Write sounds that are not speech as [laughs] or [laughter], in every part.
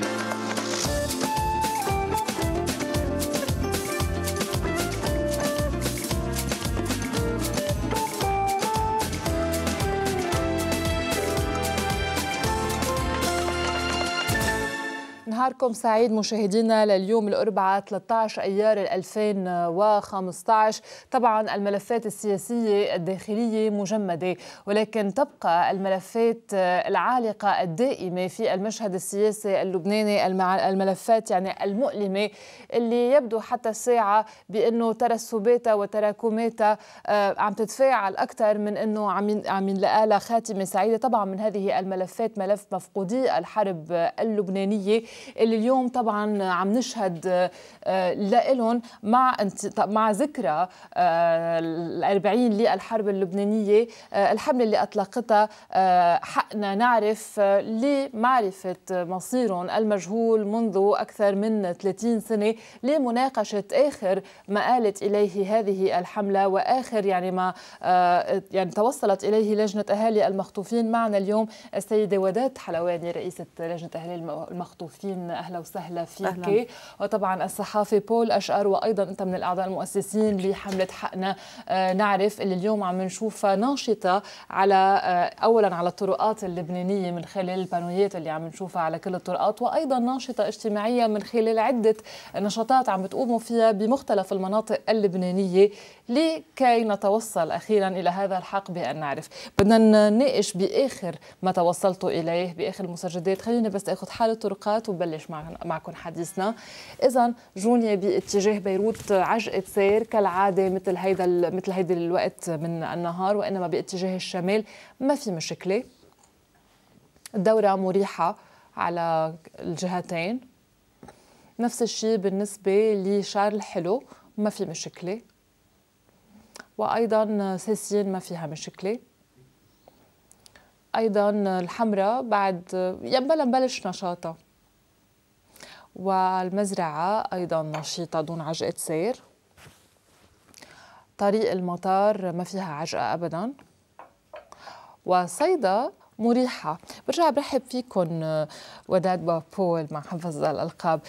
Thank you. نهاركم سعيد مشاهدينا لليوم الأربعاء 13 أيار 2015 طبعا الملفات السياسية الداخلية مجمدة ولكن تبقى الملفات العالقة الدائمة في المشهد السياسي اللبناني الملفات يعني المؤلمة اللي يبدو حتى الساعة بأنه ترسباتها وتراكماتها آه، عم تتفاعل أكثر من أنه عم عم ينلقى لها خاتمة سعيدة طبعا من هذه الملفات ملف مفقودي الحرب اللبنانية اللي اليوم طبعا عم نشهد آه، لهم مع مع ذكرى آه، الأربعين للحرب اللبنانية آه، الحملة اللي أطلقتها حقنا نعرف لمعرفة مصيرهم المجهول منذ أكثر من 30 سنة لمناقشة آخر ما قالت إليه هذه الحملة وآخر يعني ما يعني توصلت إليه لجنة أهالي المخطوفين معنا اليوم السيدة ودات حلواني رئيسة لجنة أهالي المخطوفين اهلا وسهلا فيك أهلاً. وطبعا الصحافي بول اشقر وايضا انت من الاعضاء المؤسسين لحمله حقنا آه، نعرف اللي اليوم عم نشوفها ناشطه على آه، اولا على الطرقات اللبنانيه من خلال البانويات اللي عم نشوفها على كل الطرقات وايضا ناشطه اجتماعيه من خلال عده نشاطات عم بتقوموا فيها بمختلف المناطق اللبنانيه لكي نتوصل اخيرا الى هذا الحق بان نعرف بدنا نناقش باخر ما توصلتوا اليه باخر المسجدات خليني بس اخذ حال الطرقات وبلش ببلش معكم حديثنا اذا جونيا باتجاه بيروت عجقه سير كالعاده مثل هيدا مثل هيدا الوقت من النهار وانما باتجاه الشمال ما في مشكله الدوره مريحه على الجهتين نفس الشيء بالنسبه لشارل الحلو ما في مشكله وايضا ساسين ما فيها مشكله ايضا الحمراء بعد يبلا نبلش نشاطها والمزرعة أيضا نشيطة دون عجقة سير طريق المطار ما فيها عجقة أبدا وصيدا مريحة برجع برحب فيكم آه، وداد بابول مع حفظ الألقاب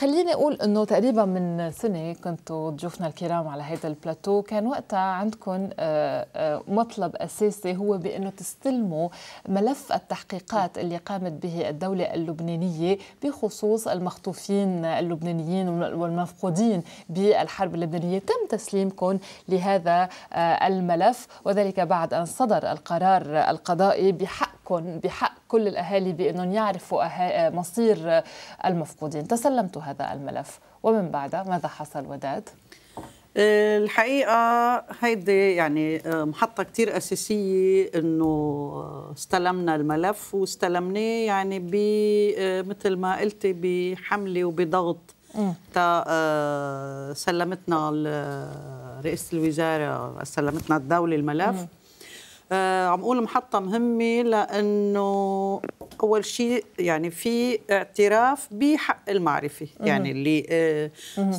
خليني أقول أنه تقريبا من سنة كنتوا ضيوفنا الكرام على هذا البلاتو كان وقتها عندكم آه، آه، مطلب أساسي هو بأنه تستلموا ملف التحقيقات اللي قامت به الدولة اللبنانية بخصوص المخطوفين اللبنانيين والمفقودين بالحرب اللبنانية تم تسليمكم لهذا آه، الملف وذلك بعد أن صدر القرار القضائي بحقكم بحق كل الأهالي بأنهم يعرفوا آه، مصير آه، المفقودين تسلمت هذا الملف ومن بعدها ماذا حصل وداد؟ آه، الحقيقة هيدي يعني محطة كتير أساسية إنه استلمنا الملف واستلمناه يعني ب مثل ما قلتي بحملة وبضغط تا سلمتنا رئيس الوزارة سلمتنا الدولة الملف آه عم اقول محطه مهمه لانه اول شيء يعني في اعتراف بحق المعرفه يعني اللي آه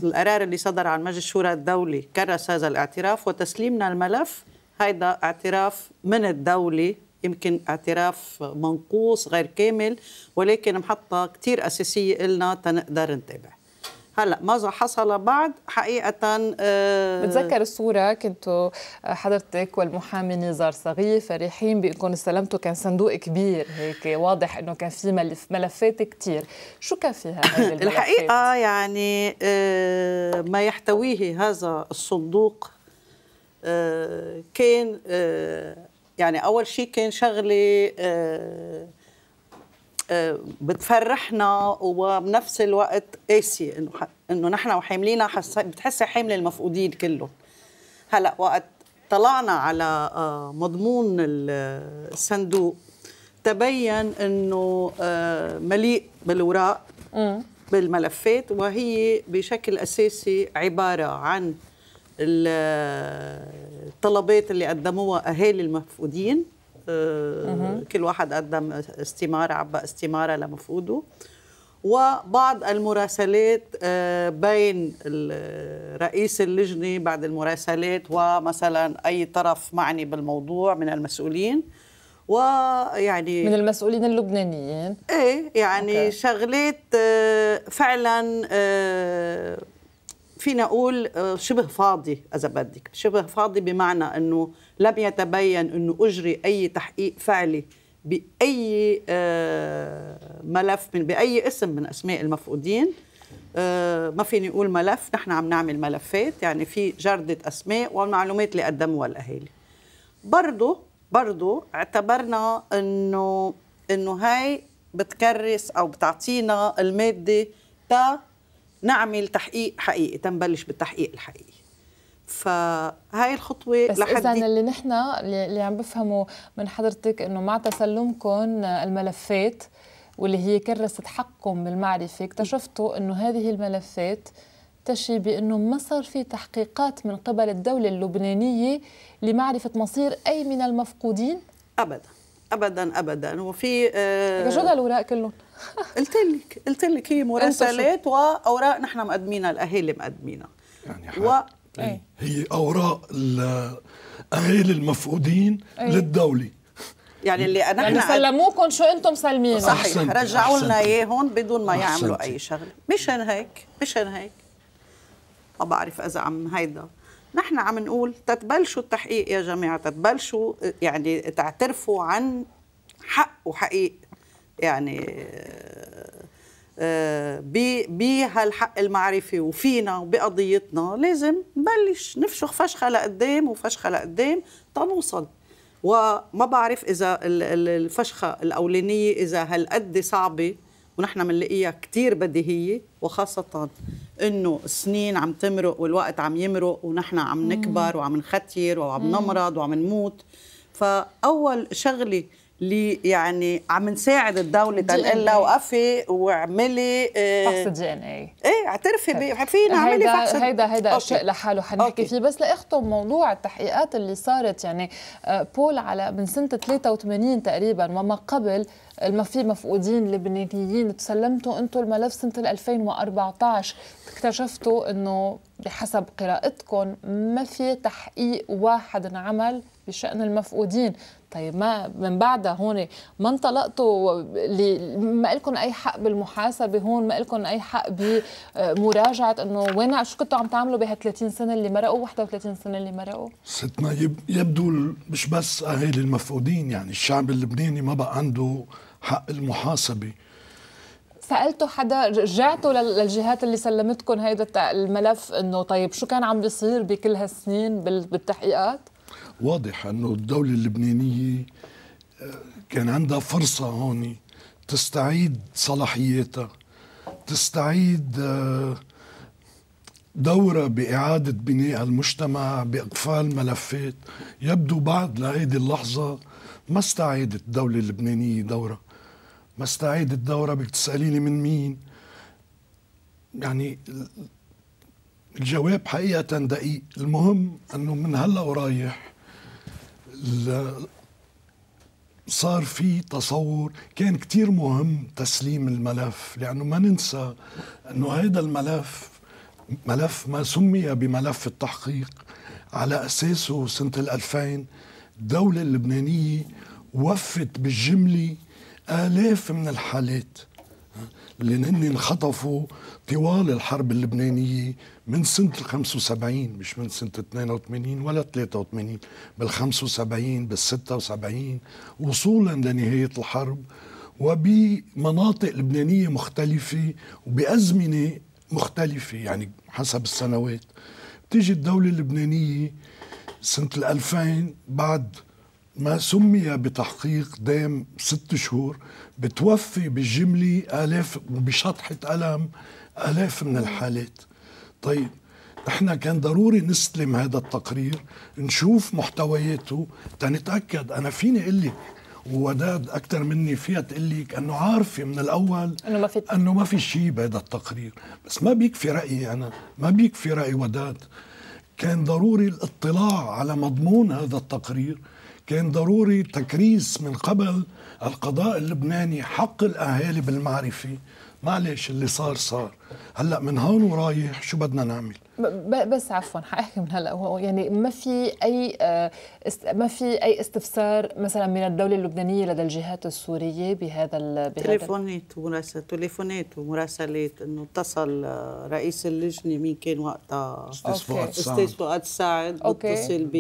القرار اللي صدر عن مجلس الشورى الدولي كرس هذا الاعتراف وتسليمنا الملف هيدا اعتراف من الدوله يمكن اعتراف منقوص غير كامل ولكن محطه كثير اساسيه لنا تنقدر نتابع هلا ماذا حصل بعد حقيقه آه، بتذكر الصوره كنتوا آه، حضرتك والمحامي نزار صغير فرحين بانكم استلمتوا كان صندوق كبير هيك واضح انه كان في ملف ملفات كثير شو كان فيها [laughs] الحقيقه يعني آه، ما يحتويه هذا الصندوق كان يعني اول شيء كان شغله بتفرحنا وبنفس الوقت قاسي انه انه نحن وحاملينها حس... بتحسي حامل المفقودين كله هلا وقت طلعنا على آه، مضمون الصندوق تبين انه آه، مليء بالاوراق بالملفات وهي بشكل اساسي عباره عن الطلبات اللي قدموها اهالي المفقودين كل واحد قدم استمارة عبى استمارة لمفقوده وبعض المراسلات آه، بين رئيس اللجنة بعد المراسلات ومثلا أي طرف معني بالموضوع من المسؤولين ويعني من المسؤولين اللبنانيين ايه يعني أوكي. شغلات آه، فعلا آه، فينا نقول آه، شبه فاضي إذا بدك شبه فاضي بمعنى أنه لم يتبين أنه أجري أي تحقيق فعلي بأي آه، ملف من بأي اسم من أسماء المفقودين آه، ما فيني أقول ملف نحن عم نعمل ملفات يعني في جردة أسماء والمعلومات اللي قدموها الأهالي برضو برضو اعتبرنا أنه أنه هاي بتكرس أو بتعطينا المادة تا نعمل تحقيق حقيقي تنبلش بالتحقيق الحقيقي فهاي الخطوة بس لحد إذن اللي نحن اللي عم بفهمه من حضرتك إنه مع تسلمكم الملفات واللي هي كرست حقكم بالمعرفة اكتشفتوا إنه هذه الملفات تشي بأنه ما صار في تحقيقات من قبل الدولة اللبنانية لمعرفة مصير أي من المفقودين؟ أبدا أبدا أبدا وفي آه شو الوراق كلهم؟ قلت لك قلت لك هي مراسلات واوراق نحن مقدمينها الاهالي مقدمينها يعني حق. و... ايه؟ هي اوراق الاهالي المفقودين ايه؟ للدوله يعني اللي نحن يعني سلموكم شو انتم مسلمينه صحيح رجعوا لنا اياهم بدون ما أحسنتي. يعملوا اي شغله مشان هيك مشان هيك ما بعرف اذا عم هيدا نحن عم نقول تتبلشوا التحقيق يا جماعه تتبلشوا يعني تعترفوا عن حق وحقيقه يعني آه، بهالحق المعرفي وفينا وبقضيتنا لازم نبلش نفشخ فشخه لقدام وفشخه لقدام تنوصل وما بعرف اذا الفشخه الاولانيه اذا هالقد صعبه ونحن بنلاقيها كثير بديهيه وخاصه انه السنين عم تمرق والوقت عم يمرق ونحن عم نكبر وعم نختير وعم نمرض وعم نموت فاول شغله لي يعني عم نساعد الدوله تنقلها وقفي واعملي فحص الدي ان اي ايه اعترفي طيب. فينا اعملي فحص هيدا هيدا شيء لحاله حنحكي فيه بس لاختم موضوع التحقيقات اللي صارت يعني آه، بول على من سنه 83 تقريبا وما قبل ما في مفقودين لبنانيين تسلمتوا انتم الملف سنه 2014 اكتشفتوا انه بحسب قراءتكم ما في تحقيق واحد انعمل بشان المفقودين طيب ما من بعدها هون ما انطلقتوا ما لكم اي حق بالمحاسبه هون ما لكم اي حق بمراجعه انه وين شو كنتوا عم تعملوا بها 30 سنه اللي مرقوا 31 سنه اللي مرقوا ستنا يبدو مش بس اهالي المفقودين يعني الشعب اللبناني ما بقى عنده حق المحاسبه سالتوا حدا رجعتوا للجهات اللي سلمتكم هيدا الملف انه طيب شو كان عم بيصير بكل هالسنين بالتحقيقات واضح أنه الدولة اللبنانية آه، كان عندها فرصة هون تستعيد صلاحياتها تستعيد آه، دورة بإعادة بناء المجتمع بإقفال ملفات يبدو بعد لهذه اللحظة ما استعادت الدولة اللبنانية دورة ما استعادت دورة بدك من مين يعني الجواب حقيقة دقيق المهم أنه من هلأ ورايح صار في تصور كان كتير مهم تسليم الملف لأنه ما ننسى أنه هذا الملف ملف ما سمي بملف التحقيق على أساسه سنة 2000 الدولة اللبنانية وفت بالجملة آلاف من الحالات اللي هن انخطفوا طوال الحرب اللبنانية من سنة ال 75 مش من سنة 82 ولا 83 بال 75 بال 76 وصولا لنهاية الحرب وبمناطق لبنانية مختلفة وبأزمنة مختلفة يعني حسب السنوات بتيجي الدولة اللبنانية سنة ال 2000 بعد ما سمي بتحقيق دام ست شهور بتوفي بالجملة آلاف وبشطحة ألم آلاف من الحالات طيب احنا كان ضروري نستلم هذا التقرير نشوف محتوياته تنتأكد أنا فيني أقول لك ووداد اكثر مني فيها تقول لك انه عارفه من الاول انه ما في انه ما في شيء بهذا التقرير بس ما بيكفي رايي انا ما بيكفي راي وداد كان ضروري الاطلاع على مضمون هذا التقرير كان ضروري تكريس من قبل القضاء اللبناني حق الاهالي بالمعرفه معلش اللي صار صار هلا من هون ورايح شو بدنا نعمل بس عفوا حاحكي من هلا يعني ما في اي آه، ما في اي استفسار مثلا من الدوله اللبنانيه لدى الجهات السوريه بهذا بهذا تليفونات ومراسل تليفونات ومراسلات انه اتصل آه، رئيس اللجنه مين كان وقتها استاذ فؤاد سعد استاذ فؤاد سعد اتصل ب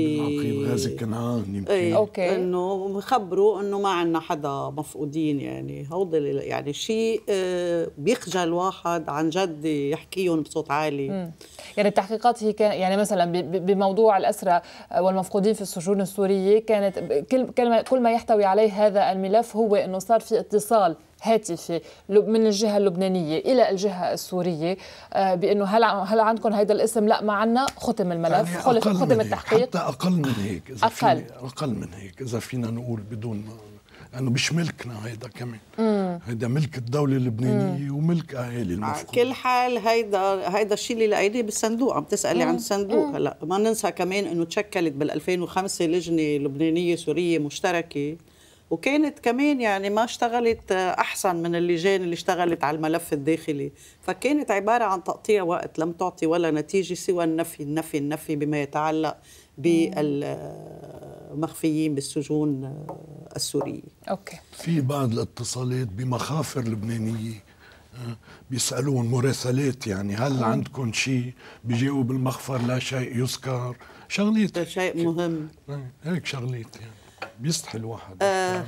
غازي كنعان يمكن إيه، اوكي انه مخبروا انه ما عندنا حدا مفقودين يعني هود يعني شيء آه، بيخجل واحد عن جد يحكيهم بصوت عالي يعني التحقيقات يعني هي كان يعني مثلا بموضوع الأسرى آه، والمفقودين في السجون السورية كانت كل ما يحتوي عليه هذا الملف هو أنه صار في اتصال هاتفي من الجهة اللبنانية إلى الجهة السورية آه، بأنه هل هل عندكم هذا الاسم؟ لا ما عندنا ختم الملف يعني ختم التحقيق حتى أقل من هيك إذا أقل أقل من هيك إذا فينا نقول بدون ما لانه مش ملكنا هيدا كمان هيدا ملك الدوله اللبنانيه مم. وملك اهالي المفقود كل حال هيدا هيدا الشيء اللي لقيناه بالصندوق عم تسالي مم. عن الصندوق هلا ما ننسى كمان انه تشكلت بال 2005 لجنه لبنانيه سوريه مشتركه وكانت كمان يعني ما اشتغلت احسن من اللجان اللي اشتغلت على الملف الداخلي فكانت عباره عن تقطيع وقت لم تعطي ولا نتيجه سوى النفي النفي النفي بما يتعلق بال مخفيين بالسجون آه، السورية أوكي. في بعض الاتصالات بمخافر لبنانية آه، بيسألون مراسلات يعني هل عندكم شيء بيجاوب المخفر لا شيء يذكر شغليت شيء مهم هيك شغليت يعني بيستحي الواحد آه يعني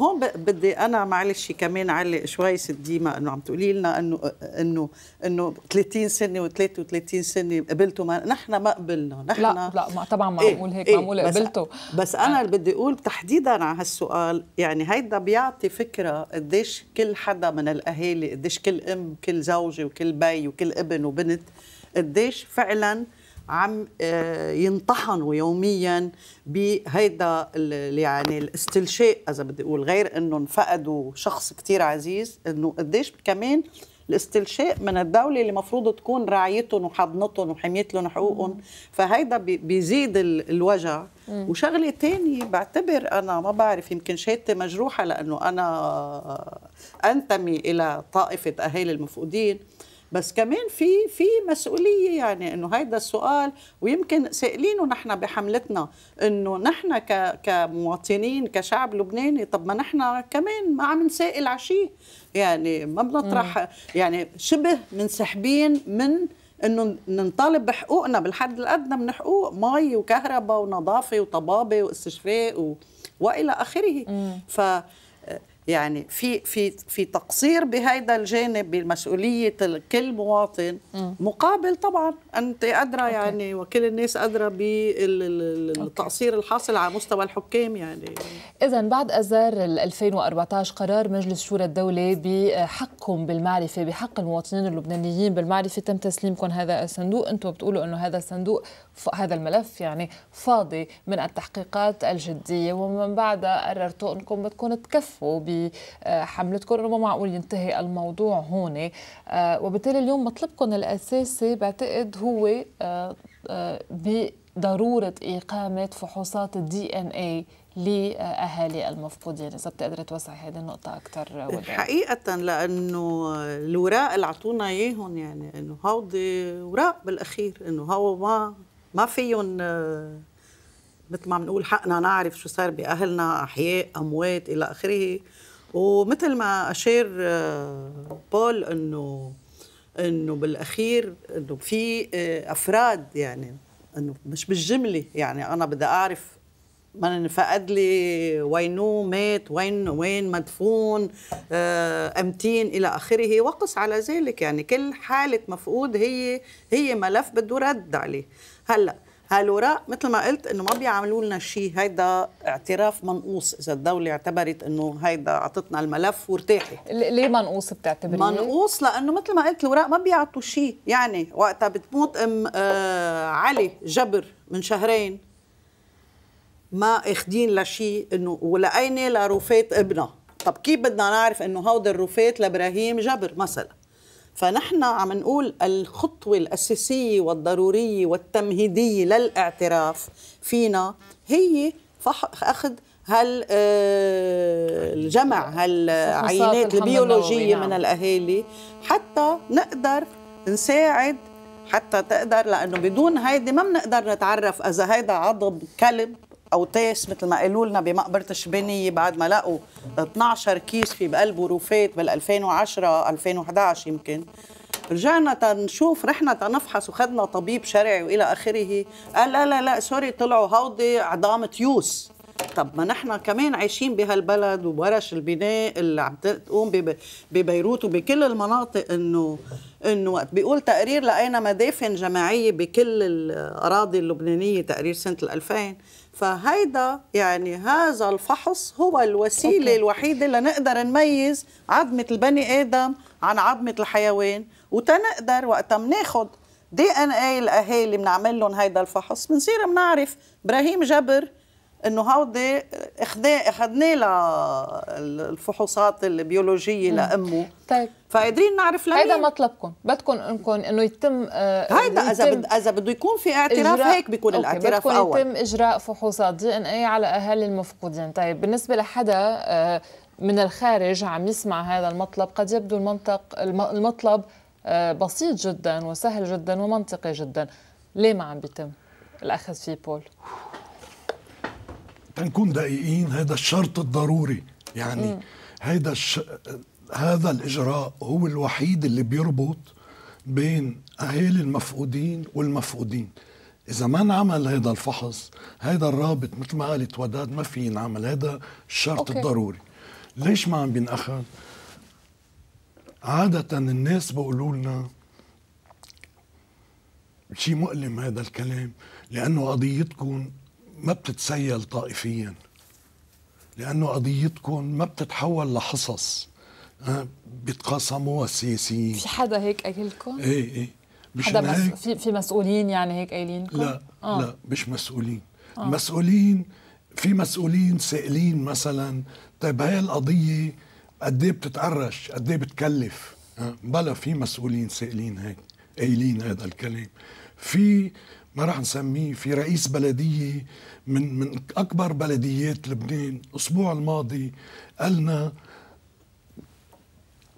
هون بدي انا معلش كمان علق شوي ست ديما انه عم تقولي لنا انه انه انه 30 سنه و33 سنه قبلتوا ما نحن ما قبلنا نحن لا لا ما طبعا معقول إيه، هيك إيه معقول قبلتوا بس, بس انا آه. اللي بدي اقول تحديدا على هالسؤال يعني هيدا بيعطي فكره قديش كل حدا من الاهالي قديش كل ام كل زوجه وكل بي وكل ابن وبنت قديش فعلا عم آه، ينطحنوا يوميا بهيدا يعني الاستلشاء اذا بدي اقول غير انهم فقدوا شخص كثير عزيز انه قديش كمان الاستلشاء من الدولة اللي المفروض تكون رعايتهم وحضنتهم لهم حقوقهم فهيدا بيزيد الوجع وشغلة تانية بعتبر أنا ما بعرف يمكن شهادتي مجروحة لأنه أنا أنتمي إلى طائفة أهالي المفقودين بس كمان في في مسؤوليه يعني انه هيدا السؤال ويمكن سائلينه نحن بحملتنا انه نحن كمواطنين كشعب لبناني طب ما نحن كمان ما عم نسائل على شيء يعني ما بنطرح يعني شبه منسحبين من انه نطالب بحقوقنا بالحد الادنى من حقوق مي وكهرباء ونظافه وطبابه واستشفاء و... والى اخره ف يعني في في في تقصير بهذا الجانب بمسؤوليه كل مواطن مقابل طبعا انت ادرى يعني وكل الناس ادرى بالتقصير الحاصل على مستوى الحكام يعني اذا بعد اذار 2014 قرار مجلس شورى الدوله بحقكم بالمعرفه بحق المواطنين اللبنانيين بالمعرفه تم تسليمكم هذا الصندوق انتم بتقولوا انه هذا الصندوق هذا الملف يعني فاضي من التحقيقات الجدية ومن بعدها قررتوا أنكم بدكم تكفوا بحملتكم آه، أنه معقول ينتهي الموضوع هون آه، وبالتالي اليوم مطلبكم الأساسي بعتقد هو آه، بضرورة إقامة فحوصات الدي إن إي لأهالي المفقودين إذا بتقدر توسع هذه النقطة أكثر حقيقة لأنه الوراق اللي أعطونا إياهم يعني إنه هودي وراق بالأخير إنه هو ما ما فيهم آه، مثل ما بنقول حقنا نعرف شو صار باهلنا احياء اموات الى اخره ومثل ما اشير آه، بول انه انه بالاخير انه في آه، افراد يعني انه مش بالجمله يعني انا بدي اعرف من انفقد لي وينو مات وين وين مدفون امتين الى اخره وقس على ذلك يعني كل حاله مفقود هي هي ملف بده رد عليه هلا هالوراق مثل ما قلت انه ما بيعملوا لنا شيء هيدا اعتراف منقوص اذا الدوله اعتبرت انه هيدا اعطتنا الملف وارتاحت ليه منقوص بتعتبريه منقوص لانه مثل ما قلت الاوراق ما بيعطوا شيء يعني وقتها بتموت ام آه علي جبر من شهرين ما اخدين لشيء انه ولقينا لرفات ابنها طب كيف بدنا نعرف انه هودا الرفات لابراهيم جبر مثلا فنحن عم نقول الخطوة الأساسية والضرورية والتمهيدية للاعتراف فينا هي أخذ هل آه، الجمع هالعينات البيولوجية نعم. من الأهالي حتى نقدر نساعد حتى تقدر لأنه بدون هيدي ما بنقدر نتعرف إذا هيدا عضب كلب اوتاس مثل ما قالوا لنا بمقبره الشبانيه بعد ما لقوا 12 كيس في بقلبه رفات بال 2010 2011 يمكن رجعنا تنشوف رحنا تنفحص وخدنا طبيب شرعي والى اخره قال لا لا لا سوري طلعوا هودي عظام تيوس طب ما نحن كمان عايشين بهالبلد وورش البناء اللي عم تقوم ببيروت وبكل المناطق انه انه وقت بيقول تقرير لقينا مدافن جماعيه بكل الاراضي اللبنانيه تقرير سنه 2000 فهيدا يعني هذا الفحص هو الوسيلة أوكي. الوحيدة لنقدر نميز عظمة البني آدم عن عظمة الحيوان وتنقدر وقت بناخد دي ان اي الاهالي بنعمل لهم هيدا الفحص بنصير بنعرف ابراهيم جبر انه هودي اخذناه للفحوصات البيولوجيه لامه طيب فقادرين نعرف لمين هيدا مطلبكم بدكم انكم انه يتم آه، هيدا اذا اذا بده يكون في اعتراف إجراء... هيك بيكون أوكي. الاعتراف بدكم اول يتم اجراء فحوصات دي ان اي على اهالي المفقودين طيب بالنسبه لحدا آه، من الخارج عم يسمع هذا المطلب قد يبدو المنطق المطلب آه، بسيط جدا وسهل جدا ومنطقي جدا ليه ما عم بيتم الاخذ فيه بول تنكون دقيقين هذا الشرط الضروري يعني هذا الش... هذا الاجراء هو الوحيد اللي بيربط بين اهالي المفقودين والمفقودين اذا ما انعمل هذا الفحص هذا الرابط مثل ما قالت وداد ما في ينعمل هذا الشرط أوكي. الضروري ليش ما عم بينأخذ عادة الناس بيقولوا لنا شيء مؤلم هذا الكلام لانه قضيتكم ما بتتسيل طائفيا لأنه قضيتكم ما بتتحول لحصص آه، بيتقاسموها السياسيين في حدا هيك قايلكم؟ ايه ايه مش حدا مس... هيك... في في مسؤولين يعني هيك قايلينكم؟ لا آه. لا مش مسؤولين آه. مسؤولين في مسؤولين سائلين مثلا طيب هاي القضية قد ايه بتتعرش؟ قد ايه بتكلف؟ آه، بلا في مسؤولين سائلين هيك قايلين هذا الكلام في ما راح نسميه في رئيس بلدية من من اكبر بلديات لبنان الاسبوع الماضي قالنا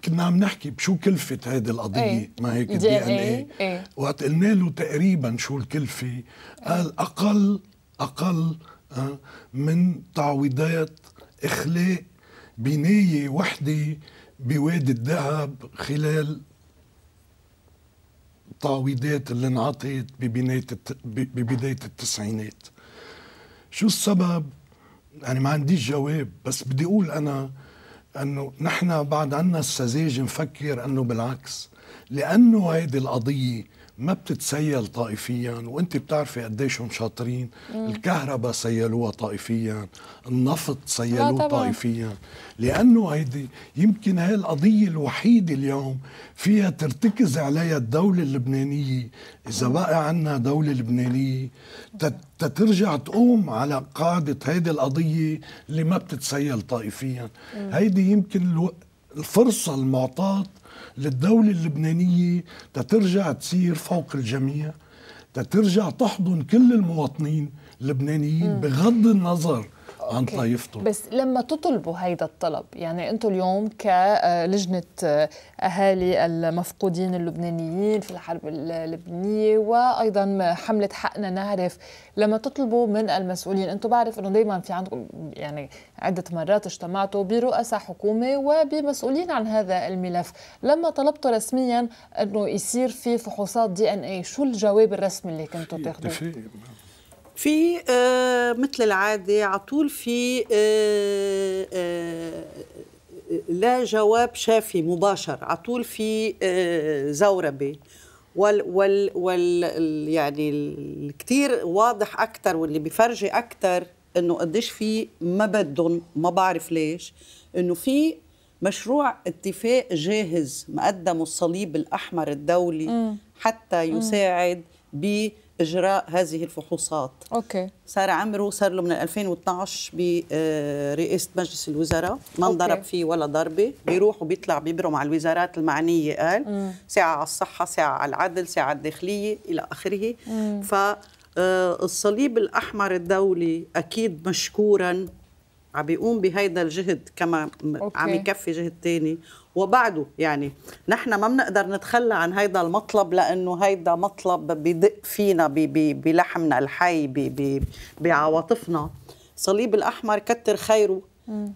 كنا عم نحكي بشو كلفة هذه القضية ايه. ما هيك الدي ان إيه،, إيه. ايه, وقت قلنا له تقريبا شو الكلفة قال أقل أقل آه، من تعويضات إخلاء بناية وحدة بوادي الذهب خلال التعويضات اللي انعطت ببداية التسعينات شو السبب يعني ما عنديش جواب بس بدي اقول انا انه نحن بعد عنا السذاجه نفكر انه بالعكس لانه هيدي القضيه ما بتتسيل طائفيا وانت بتعرفي قديشهم شاطرين الكهرباء سيلوها طائفيا النفط سيلوه طائفيا لانه هيدي يمكن هي القضيه الوحيده اليوم فيها ترتكز عليها الدوله اللبنانيه اذا بقى عندنا دوله لبنانيه تترجع تقوم على قاعده هيدي القضيه اللي ما بتتسيل طائفيا هيدي يمكن الفرصه المعطاه للدولة اللبنانية تترجع تصير فوق الجميع تترجع تحضن كل المواطنين اللبنانيين بغض النظر عن طائفته بس لما تطلبوا هيدا الطلب يعني انتم اليوم كلجنه آه، آه، اهالي المفقودين اللبنانيين في الحرب اللبنانيه وايضا حمله حقنا نعرف لما تطلبوا من المسؤولين انتم بعرف انه دائما في عندكم يعني عده مرات اجتمعتوا برؤساء حكومه وبمسؤولين عن هذا الملف لما طلبتوا رسميا انه يصير في فحوصات دي ان اي شو الجواب الرسمي اللي كنتوا تاخذوه في آه، مثل العادة على طول في آه، آه، لا جواب شافي مباشر على طول في زوربة وال وال وال يعني الكثير واضح اكثر واللي بيفرجي اكثر انه قديش في ما بدهم ما بعرف ليش انه في مشروع اتفاق جاهز مقدمه الصليب الاحمر الدولي م. حتى يساعد ب اجراء هذه الفحوصات اوكي صار عمره صار له من 2012 برئاسه آه، مجلس الوزراء ما انضرب فيه ولا ضربه بيروح وبيطلع بيبرم على الوزارات المعنيه قال مم. ساعه على الصحه ساعه على العدل ساعه على الداخليه الى اخره ف آه، الصليب الاحمر الدولي اكيد مشكورا عم بيقوم بهيدا الجهد كما أوكي. عم يكفي جهد تاني وبعده يعني نحن ما بنقدر نتخلى عن هيدا المطلب لانه هيدا مطلب بدق فينا بي بي بلحمنا الحي بي بي بعواطفنا صليب الاحمر كتر خيره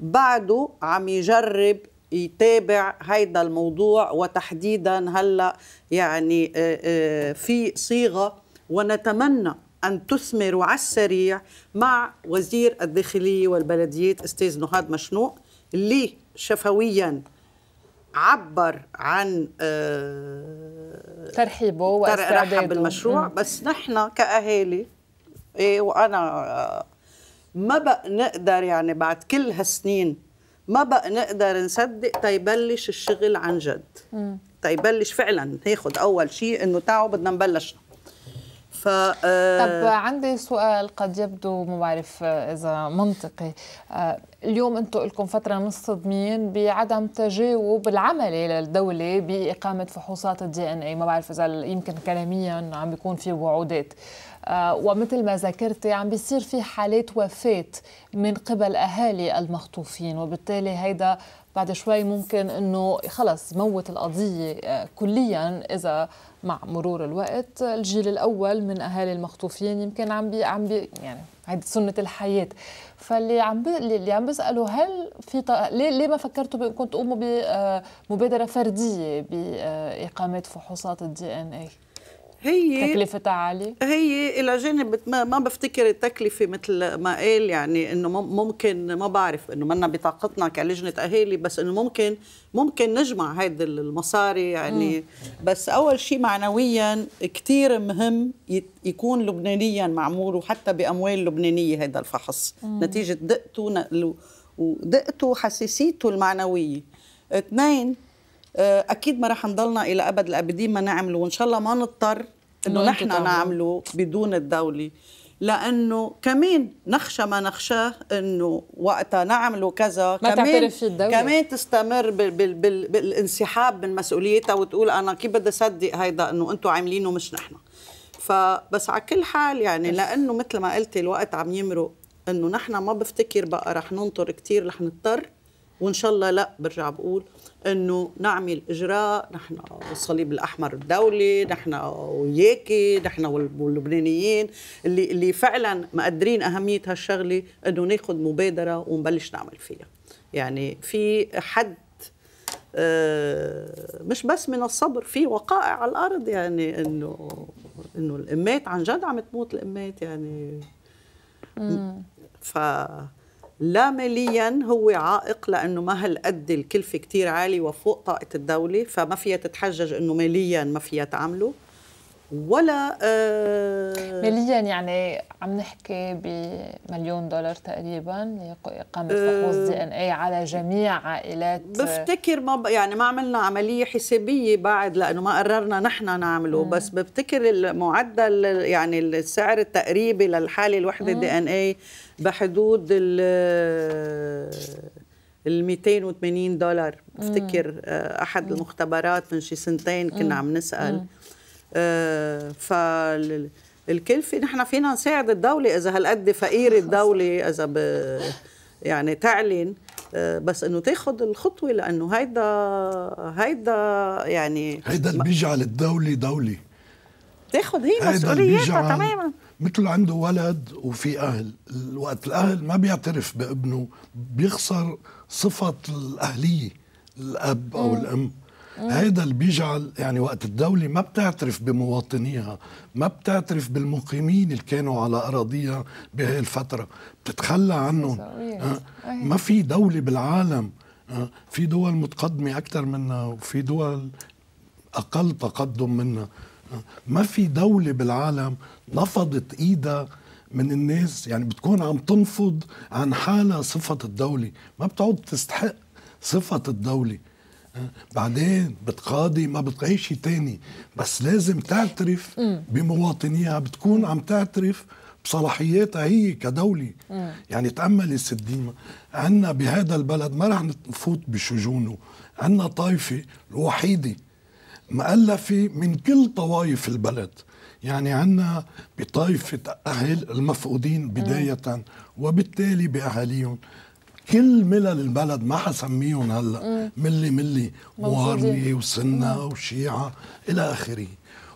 بعده عم يجرب يتابع هيدا الموضوع وتحديدا هلا يعني آه، آه، في صيغه ونتمنى أن تثمر على السريع مع وزير الداخلية والبلديات أستاذ نهاد مشنوق اللي شفوياً عبر عن آه، ترحيبه واستعداده رحب بالمشروع بس نحن كأهالي إيه وأنا آه، ما بقى نقدر يعني بعد كل هالسنين ما بقى نقدر نصدق تيبلش الشغل عن جد تيبلش فعلا ناخذ أول شيء إنه تعوا بدنا نبلش ف طب آه، عندي سؤال قد يبدو آه، آه، إيه. ما بعرف اذا منطقي اليوم انتم لكم فتره مصطدمين بعدم تجاوب العملي للدوله باقامه فحوصات الدي ان اي ما بعرف اذا يمكن كلاميا عم بيكون في وعودات ومثل ما ذكرتي عم بيصير في حالات وفاه من قبل اهالي المخطوفين وبالتالي هيدا بعد شوي ممكن انه خلص موت القضيه كليا اذا مع مرور الوقت الجيل الاول من اهالي المخطوفين يمكن عم بي عم بي يعني هيدي سنه الحياه فاللي عم بي اللي عم بساله هل في ليه ليه ما فكرتوا بانكم تقوموا بمبادره آه، فرديه باقامه آه، فحوصات الدي ان اي هي تكلفتها عالية؟ هي إلى جانب ما بفتكر التكلفة مثل ما قال يعني إنه ممكن ما بعرف إنه منا بطاقتنا كلجنة أهالي بس إنه ممكن ممكن نجمع هيدي المصاري يعني مم. بس أول شيء معنويا كثير مهم يكون لبنانيا معمول وحتى بأموال لبنانية هذا الفحص مم. نتيجة دقته ودقته حساسيته المعنوية اثنين آه، اكيد ما رح نضلنا الى ابد الابدين ما نعمله وان شاء الله ما نضطر انه نحن نعمله بدون الدوله لانه كمان نخشى ما نخشاه انه وقتها نعمله كذا ما كمان الدولة. كمان تستمر بال بال بال بالانسحاب من مسؤوليتها وتقول انا كيف بدي اصدق هيدا انه انتم عاملينه مش نحن فبس على كل حال يعني لانه مثل ما قلتي الوقت عم يمرق انه نحن ما بفتكر بقى رح ننطر كثير رح نضطر وان شاء الله لا برجع بقول انه نعمل اجراء نحن الصليب الاحمر الدولي نحن وياكي نحن واللبنانيين اللي اللي فعلا مقدرين اهميه هالشغله انه ناخذ مبادره ونبلش نعمل فيها يعني في حد آه، مش بس من الصبر في وقائع على الارض يعني انه انه الامات عن جد عم تموت الامات يعني ف لا ماليا هو عائق لانه ما هالقد الكلفه كتير عاليه وفوق طاقه الدوله فما فيها تتحجج انه ماليا ما فيها تعمله ولا آه ماليا يعني عم نحكي بمليون دولار تقريبا اقامه آه، فحوص دي ان اي على جميع عائلات بفتكر ما ب... يعني ما عملنا عمليه حسابيه بعد لانه ما قررنا نحن نعمله بس بفتكر المعدل يعني السعر التقريبي للحاله الوحده دي ان اي بحدود ال ال 280 دولار بفتكر آه، احد المختبرات من شي سنتين كنا عم نسال مم. آه، فالكلفه نحن فينا نساعد الدوله اذا هالقد فقير الدوله اذا ب يعني تعلن آه، بس انه تاخذ الخطوه لانه هيدا هيدا يعني هيدا اللي بيجعل الدوله دوله تاخذ هي مسؤوليتها تماما مثل عنده ولد وفي اهل وقت الاهل ما بيعترف بابنه بيخسر صفه الاهليه الاب او الام هيدا اللي بيجعل يعني وقت الدولة ما بتعترف بمواطنيها ما بتعترف بالمقيمين اللي كانوا على أراضيها بهي الفترة بتتخلى عنهم آه، ما في دولة بالعالم آه، في دول متقدمة أكثر منا وفي دول أقل تقدم منا آه، ما في دولة بالعالم نفضت إيدها من الناس يعني بتكون عم تنفض عن حالها صفة الدولة ما بتعود تستحق صفة الدولة بعدين بتقاضي ما بتعيشي تاني بس لازم تعترف بمواطنيها بتكون عم تعترف بصلاحياتها هي كدولة يعني تأملي السديمة عنا بهذا البلد ما رح نفوت بشجونه عنا طائفة الوحيدة مؤلفة من كل طوائف البلد يعني عنا بطائفة أهل المفقودين بداية وبالتالي بأهاليهم كل ملل البلد ما حسميهم هلا ملي ملي وارني وسنه وشيعه الى اخره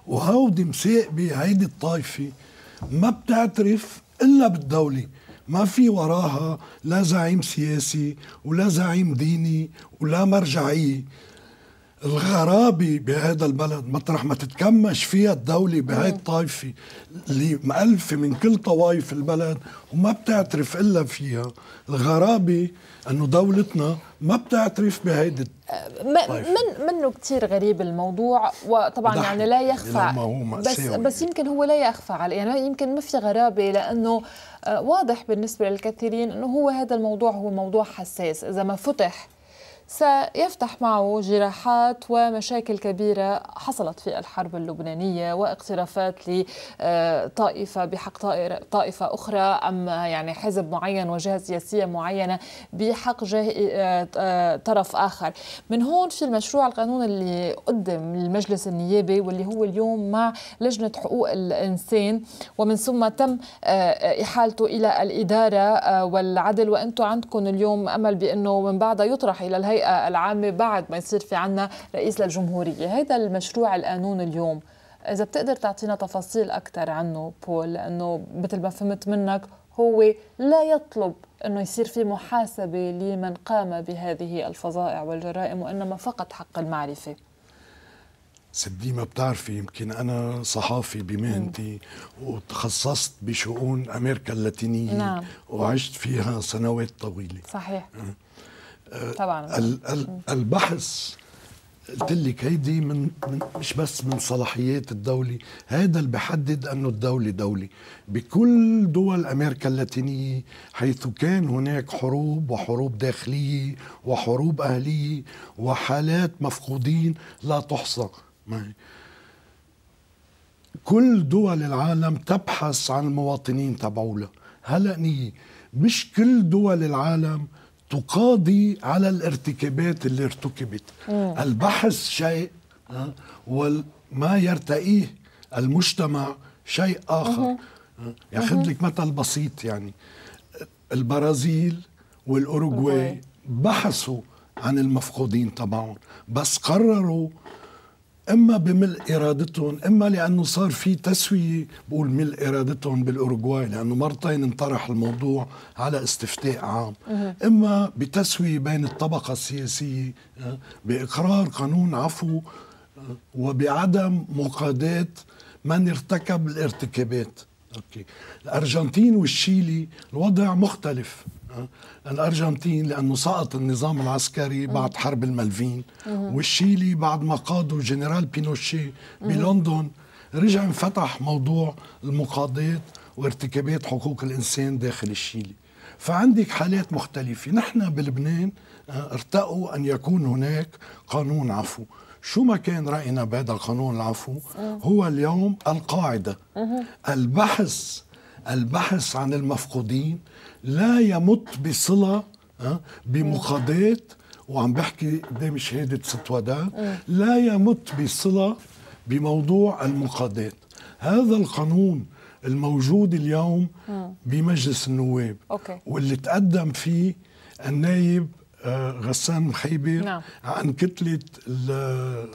وهودي مساق هيدي الطائفه ما بتعترف الا بالدوله ما في وراها لا زعيم سياسي ولا زعيم ديني ولا مرجعيه الغرابة بهذا البلد مطرح ما تتكمش فيها الدولة بهاي الطائفة اللي مألفة من كل طوائف البلد وما بتعترف إلا فيها الغرابة أنه دولتنا ما بتعترف بهيدي من منه كثير غريب الموضوع وطبعا يعني لا يخفى بس بس يمكن هو لا يخفى على يعني يمكن ما في غرابه لانه آه، واضح بالنسبه للكثيرين انه هو هذا الموضوع هو موضوع حساس اذا ما فتح سيفتح معه جراحات ومشاكل كبيرة حصلت في الحرب اللبنانية واقترافات لطائفة بحق طائفة أخرى أما يعني حزب معين وجهة سياسية معينة بحق آه، طرف آخر من هون في المشروع القانون اللي قدم المجلس النيابي واللي هو اليوم مع لجنة حقوق الإنسان ومن ثم تم آه، إحالته إلى الإدارة آه، والعدل وأنتم عندكم اليوم أمل بأنه من بعدها يطرح إلى الهيئة العامة بعد ما يصير في عنا رئيس للجمهورية هذا المشروع القانون اليوم إذا بتقدر تعطينا تفاصيل أكثر عنه بول لأنه مثل ما فهمت منك هو لا يطلب أنه يصير في محاسبة لمن قام بهذه الفظائع والجرائم وإنما فقط حق المعرفة سدي ما بتعرفي يمكن انا صحافي بمهنتي وتخصصت بشؤون امريكا اللاتينيه نعم. وعشت فيها سنوات طويله صحيح أه. طبعا آه، البحث قلت لك هيدي من, من مش بس من صلاحيات الدولة هذا اللي بحدد انه الدولة دولة بكل دول امريكا اللاتينيه حيث كان هناك حروب وحروب داخليه وحروب اهليه وحالات مفقودين لا تحصى كل دول العالم تبحث عن المواطنين تبعولها هلا نيه مش كل دول العالم تقاضي على الارتكابات اللي ارتكبت مم. البحث شيء آه، وما يرتقيه المجتمع شيء آخر آه، ياخذ لك مثل بسيط يعني البرازيل والأوروغواي بحثوا عن المفقودين تبعهم بس قرروا اما بملء ارادتهم اما لانه صار في تسويه بقول ملء ارادتهم بالاوروغواي لانه مرتين انطرح الموضوع على استفتاء عام اما بتسويه بين الطبقه السياسيه آه، باقرار قانون عفو آه، وبعدم مقاداه من ارتكب الارتكابات اوكي الارجنتين والشيلي الوضع مختلف الأرجنتين لأنه سقط النظام العسكري بعد حرب الملفين والشيلي بعد ما قادوا جنرال بينوشي بلندن رجع انفتح موضوع المقاضاة وارتكابات حقوق الإنسان داخل الشيلي فعندك حالات مختلفة نحن بلبنان آه، ارتقوا أن يكون هناك قانون عفو شو ما كان رأينا بهذا القانون العفو هو اليوم القاعدة البحث البحث عن المفقودين لا يمت بصله بمقاضاه وعم بحكي قدام شهاده ست ودان لا يمت بصله بموضوع المقاضاه هذا القانون الموجود اليوم بمجلس النواب أوكي. واللي تقدم فيه النايب آه، غسان مخيبر نعم. عن كتله ال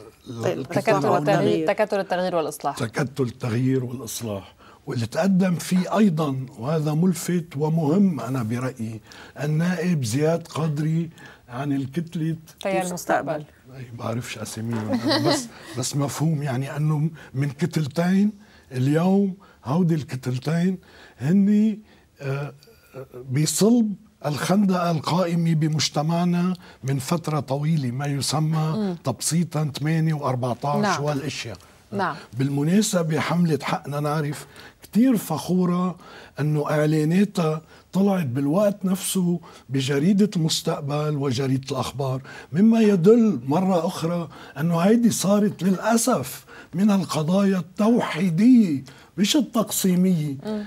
تكتل التغيير والاصلاح تكتل التغيير والاصلاح واللي تقدم فيه أيضا وهذا ملفت ومهم أنا برأيي النائب زياد قدري عن الكتلة تيار المستقبل ما بعرفش أساميهم بس بس مفهوم يعني أنه من كتلتين اليوم هودي الكتلتين هن آه، آه، بصلب الخندقة القائمة بمجتمعنا من فترة طويلة ما يسمى تبسيطا 8 و14 نعم. والأشياء نعم. بالمناسبة حملة حقنا نعرف كتير فخورة أنه إعلاناتها طلعت بالوقت نفسه بجريدة المستقبل وجريدة الأخبار مما يدل مرة أخرى أنه هيدي صارت للأسف من القضايا التوحيدية مش التقسيمية أه؟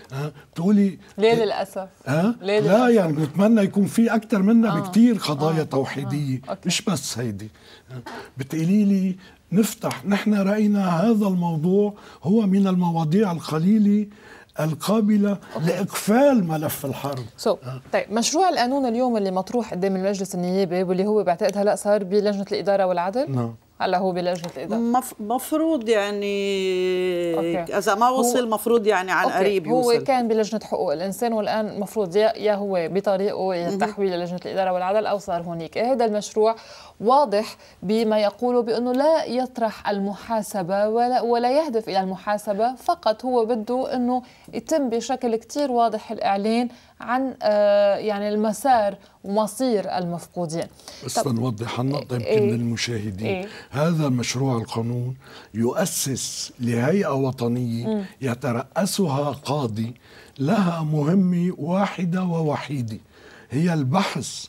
بتقولي ليه للأسف؟ أه؟ ليه للأسف؟ لا يعني بتمنى يكون في أكثر منها آه. بكتير قضايا آه. توحيدية آه. مش بس هيدي أه؟ بتقولي لي نفتح نحن رأينا هذا الموضوع هو من المواضيع القليلة القابلة لإقفال ملف الحرب so, آه. طيب مشروع القانون اليوم اللي مطروح قدام المجلس النيابي واللي هو بعتقد هلأ صار بلجنة الإدارة والعدل نعم no. هلا هو بلجنه الاداره مفروض يعني أوكي. اذا ما وصل مفروض يعني عن قريب يوصل هو كان بلجنه حقوق الانسان والان مفروض يا هو بطريقه التحويل يعني للجنه الاداره والعدل او صار هناك إيه، هذا المشروع واضح بما يقوله بانه لا يطرح المحاسبه ولا ولا يهدف الى المحاسبه فقط هو بده انه يتم بشكل كثير واضح الاعلان عن آه، يعني المسار ومصير المفقودين بس نوضح النقطة يمكن إيه؟ للمشاهدين إيه؟ هذا مشروع القانون يؤسس لهيئة وطنية م. يترأسها قاضي لها مهمة واحدة ووحيدة هي البحث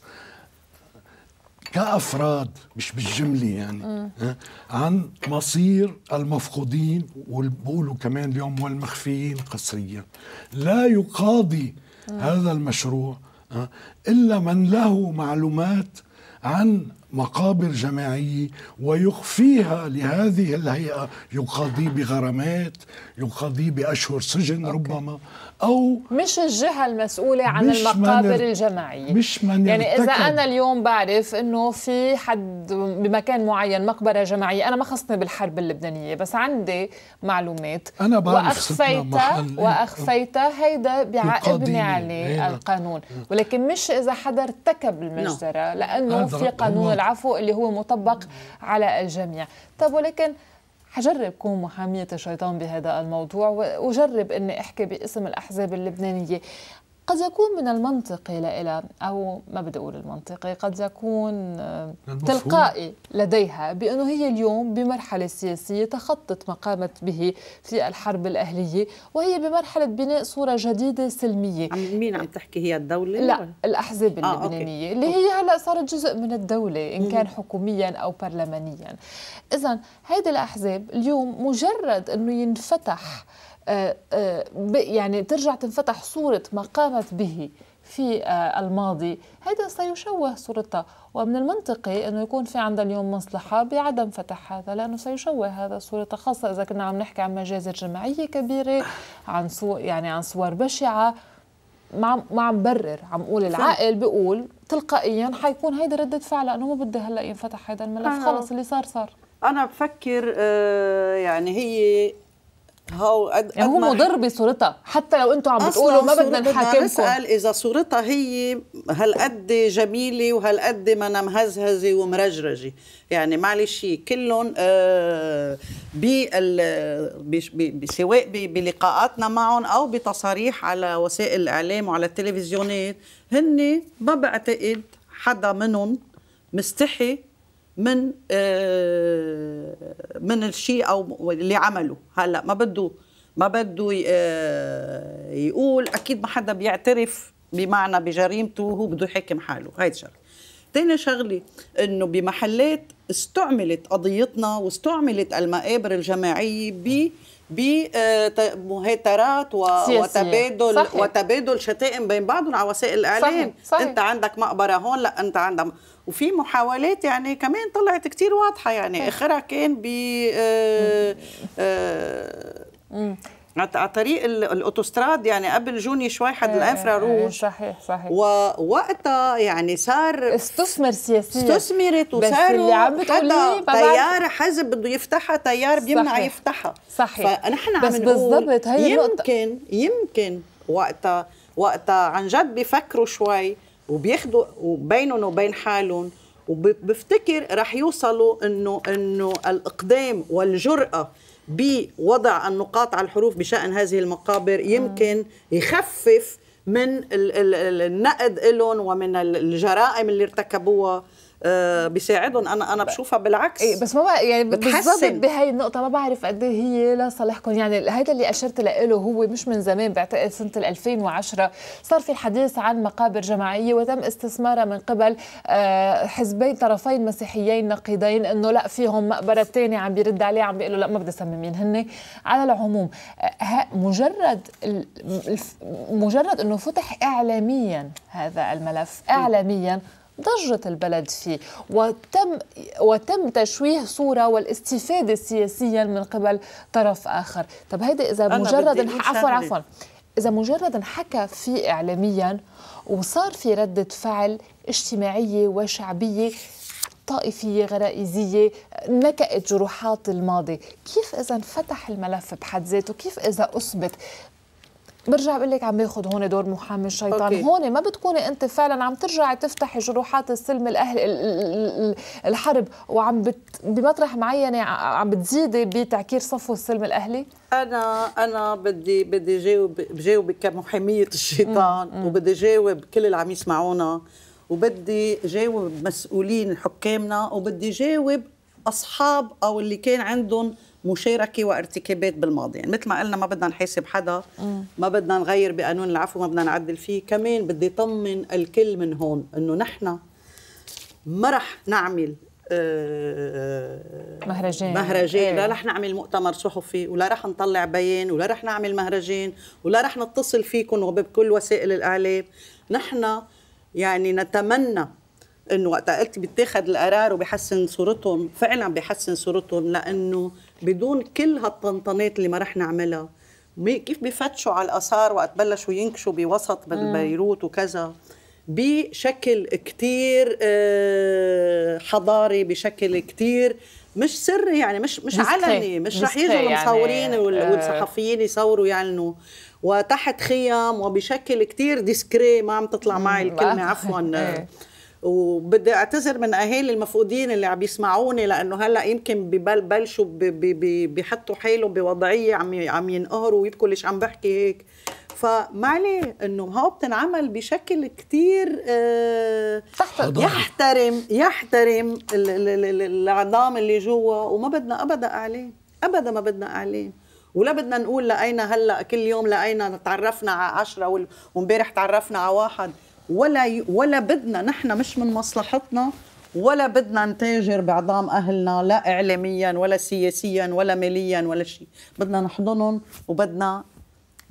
كأفراد مش بالجملة يعني م. عن مصير المفقودين وبقولوا كمان اليوم والمخفيين قسريا لا يقاضي آه. هذا المشروع آه، إلا من له معلومات عن مقابر جماعية ويخفيها لهذه الهيئة يقاضي بغرامات يقاضي بأشهر سجن أوكي. ربما او مش الجهه المسؤوله عن المقابر من الجماعيه مش من يعني اذا انا اليوم بعرف انه في حد بمكان معين مقبره جماعيه انا ما خصني بالحرب اللبنانيه بس عندي معلومات انا بعرف واخفيتها إيه. واخفيتها هيدا بيعاقبني عليه القانون ولكن مش اذا حدا ارتكب المجزره نعم. لانه في قانون العفو اللي هو مطبق على الجميع طب ولكن حجرب كون محامية الشيطان بهذا الموضوع وجرب اني احكي باسم الاحزاب اللبنانية قد يكون من المنطقي لإلها أو ما بدي أقول المنطقي قد يكون آه، تلقائي لديها بأنه هي اليوم بمرحلة سياسية تخطت ما قامت به في الحرب الأهلية وهي بمرحلة بناء صورة جديدة سلمية عن مين عم تحكي هي الدولة؟ لا الأحزاب آه، اللبنانية آه، اللي هي هلأ صارت جزء من الدولة إن كان حكوميا أو برلمانيا إذا هذه الأحزاب اليوم مجرد أنه ينفتح آه، آه، يعني ترجع تنفتح صورة ما قامت به في آه، الماضي هذا سيشوه صورتها ومن المنطقي أنه يكون في عندها اليوم مصلحة بعدم فتح هذا لأنه سيشوه هذا صورتها خاصة إذا كنا عم نحكي عن مجازر جماعية كبيرة عن صور يعني عن صور بشعة ما ما عم برر عم قول العقل بيقول تلقائيا حيكون هيدا ردة فعل لأنه ما بدي هلا ينفتح هذا الملف خلص اللي صار صار أنا بفكر يعني هي هو قد يعني هو مضر بصورتها حتى لو انتم عم بتقولوا ما بدنا نحاكمكم بسال اذا صورتها هي هالقد جميله وهالقد ما انا مهزهزه ومرجرجه يعني معلش كلهم آه سواء بلقاءاتنا معهم او بتصاريح على وسائل الاعلام وعلى التلفزيونات هن ما بعتقد حدا منهم مستحي من آه، من الشيء او اللي عمله هلا ما بده ما بده آه، يقول اكيد ما حدا بيعترف بمعنى بجريمته هو بده يحكم حاله هاي شغله تاني شغله انه بمحلات استعملت قضيتنا واستعملت المقابر الجماعيه ب بمهاترات آه، وتبادل صحيح. وتبادل شتائم بين بعضهم على وسائل الاعلام صحيح. صحيح. انت عندك مقبره هون لا انت عندك وفي محاولات يعني كمان طلعت كتير واضحه يعني اخرها كان ب آه، آه، على طريق الاوتوستراد يعني قبل جوني شوي حد إيه، إيه، الانفرا روج إيه، صحيح صحيح ووقتها يعني صار استثمر سياسيا استثمرت وصاروا حتى تيار حزب بده يفتحها تيار بيمنع يفتحها صحيح فنحن عم بس يمكن يمكن وقتها وقتها عن جد بيفكروا شوي وبياخذوا وبينهم وبين حالهم وبفتكر رح يوصلوا انه انه الاقدام والجراه بوضع النقاط على الحروف بشان هذه المقابر يمكن يخفف من النقد لهم ومن الجرائم اللي ارتكبوها آه، بيساعدهم انا انا بشوفها بالعكس إيه بس ما يعني بتحسن بهي النقطه ما بعرف قد ايه هي لصالحكم يعني هذا اللي اشرت له هو مش من زمان بعتقد سنه 2010 صار في الحديث عن مقابر جماعيه وتم استثمارها من قبل آه، حزبين طرفين مسيحيين نقيضين انه لا فيهم مقبره ثانيه عم بيرد عليه عم بيقول له لا ما بدي اسمي مين هن على العموم آه، مجرد مجرد انه فتح اعلاميا هذا الملف اعلاميا ضجة البلد فيه وتم وتم تشويه صورة والاستفادة سياسيا من قبل طرف آخر طب هيدا إذا مجرد عفوا عفوا إذا مجرد انحكى فيه إعلاميا وصار في ردة فعل اجتماعية وشعبية طائفية غرائزية نكأت جروحات الماضي كيف إذا انفتح الملف بحد ذاته كيف إذا أثبت برجع بقول لك عم باخذ هون دور محامي الشيطان أوكي. هون ما بتكوني انت فعلا عم ترجعي تفتحي جروحات السلم الاهل الحرب وعم بت بمطرح معينه عم بتزيدي بتعكير صفو السلم الاهلي انا انا بدي بدي جاوب بجاوب كمحاميه الشيطان مم. وبدي جاوب كل اللي عم يسمعونا وبدي جاوب مسؤولين حكامنا وبدي جاوب اصحاب او اللي كان عندهم مشاركه وارتكابات بالماضي يعني مثل ما قلنا ما بدنا نحاسب حدا ما بدنا نغير بقانون العفو ما بدنا نعدل فيه كمان بدي طمن الكل من هون انه نحن ما رح نعمل آه، مهرجان مهرجان لا إيه. رح نعمل مؤتمر صحفي ولا رح نطلع بيان ولا رح نعمل مهرجان ولا رح نتصل فيكم وبكل وسائل الاعلام نحن يعني نتمنى انه وقت قلت بيتاخذ القرار وبحسن صورتهم فعلا بحسن صورتهم لانه بدون كل هالطنطنات اللي ما رح نعملها كيف بفتشوا على الاثار وقت بلشوا ينكشوا بوسط بيروت وكذا بشكل كتير آه، حضاري بشكل كتير مش سري يعني مش مش علني مش رح يجوا يعني. المصورين يعني والصحفيين يصوروا يعلنوا وتحت خيم وبشكل كتير ديسكري ما عم تطلع معي الكلمه عفوا إيه. وبدي اعتذر من اهالي المفقودين اللي عم يسمعوني لانه هلا يمكن ببلشوا بحطوا حالهم بوضعيه عم عم ينقهروا ويبكوا ليش عم بحكي هيك فما عليه انه هو بتنعمل بشكل كثير آه يحترم يحترم العظام اللي جوا وما بدنا ابدا اعلان ابدا ما بدنا اعلان ولا بدنا نقول لقينا هلا كل يوم لقينا تعرفنا على عشرة وامبارح تعرفنا على واحد ولا ي... ولا بدنا نحن مش من مصلحتنا ولا بدنا نتاجر بعظام اهلنا لا اعلاميا ولا سياسيا ولا ماليا ولا شيء بدنا نحضنهم وبدنا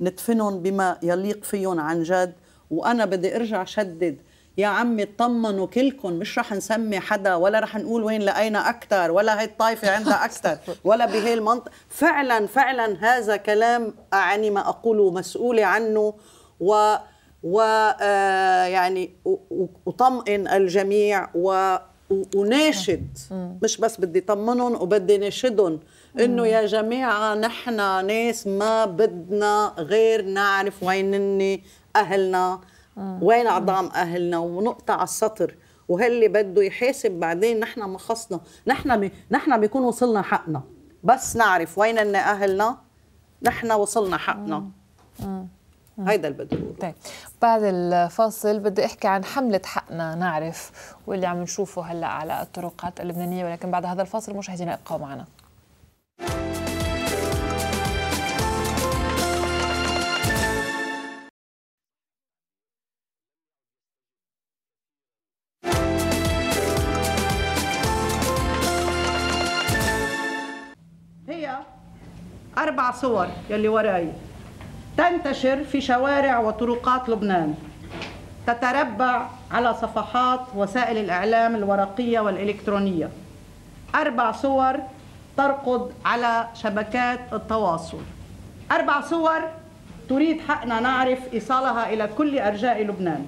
ندفنهم بما يليق فيهم عن جد وانا بدي ارجع شدد يا عمي اطمنوا كلكم مش رح نسمي حدا ولا رح نقول وين لقينا اكثر ولا هي الطائفه عندها اكثر ولا بهي المنطقه فعلا فعلا هذا كلام اعني ما اقوله مسؤوله عنه و ويعني آه، اطمئن الجميع و وناشد مش بس بدي طمنهم وبدي ناشدهم انه يا جماعه نحن ناس ما بدنا غير نعرف وين اهلنا وين عظام اهلنا ونقطع على السطر وهاللي بده يحاسب بعدين نحن ما خصنا نحن بي... نحن بيكون وصلنا حقنا بس نعرف وين اني اهلنا نحن وصلنا حقنا هيدا اللي بدي اقوله طيب بعد الفاصل بدي احكي عن حمله حقنا نعرف واللي عم نشوفه هلا على الطرقات اللبنانيه ولكن بعد هذا الفاصل مشاهدينا ابقوا معنا هي اربع صور يلي وراي تنتشر في شوارع وطرقات لبنان تتربع على صفحات وسائل الإعلام الورقية والإلكترونية أربع صور ترقد على شبكات التواصل أربع صور تريد حقنا نعرف إيصالها إلى كل أرجاء لبنان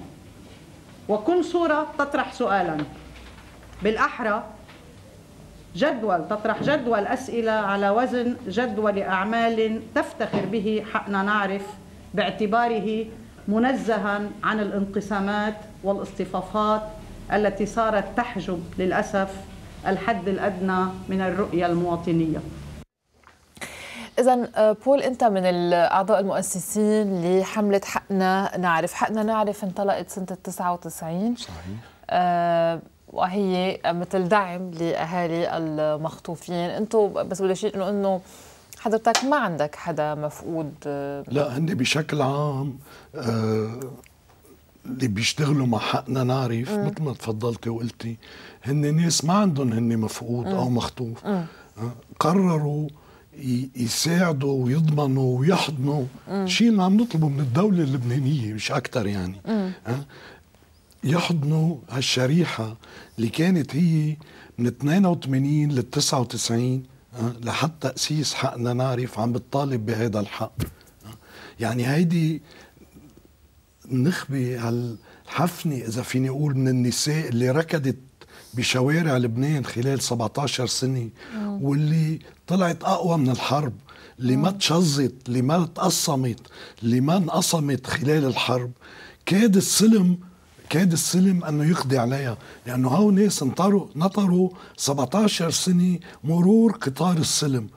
وكل صورة تطرح سؤالا بالأحرى جدول تطرح جدول أسئلة على وزن جدول أعمال تفتخر به حقنا نعرف باعتباره منزها عن الانقسامات والاصطفافات التي صارت تحجب للأسف الحد الأدنى من الرؤية المواطنية إذا آه، بول أنت من الأعضاء المؤسسين لحملة حقنا نعرف، حقنا نعرف انطلقت سنة 99 صحيح آه وهي مثل دعم لاهالي المخطوفين انتم بس بدي شيء انه انه حضرتك ما عندك حدا مفقود آه، لا هن بشكل عام آه اللي بيشتغلوا مع حقنا نعرف مثل ما تفضلتي وقلتي هن ناس ما عندهم هن مفقود مم. او مخطوف مم. آه، قرروا يساعدوا ويضمنوا ويحضنوا شيء اللي عم نطلبه من الدولة اللبنانية مش أكثر يعني يحضنوا هالشريحة اللي كانت هي من 82 لل 99 لحتى تأسيس حقنا نعرف عم بتطالب بهذا الحق آه، يعني هيدي نخبي هالحفنة إذا فيني أقول من النساء اللي ركضت بشوارع لبنان خلال 17 سنة واللي طلعت أقوى من الحرب اللي ما تشظت اللي ما تقسمت اللي ما انقسمت خلال الحرب كاد السلم كاد السلم أنه يقضي عليها لأنه هو ناس نطروا نطروا 17 سنة مرور قطار السلم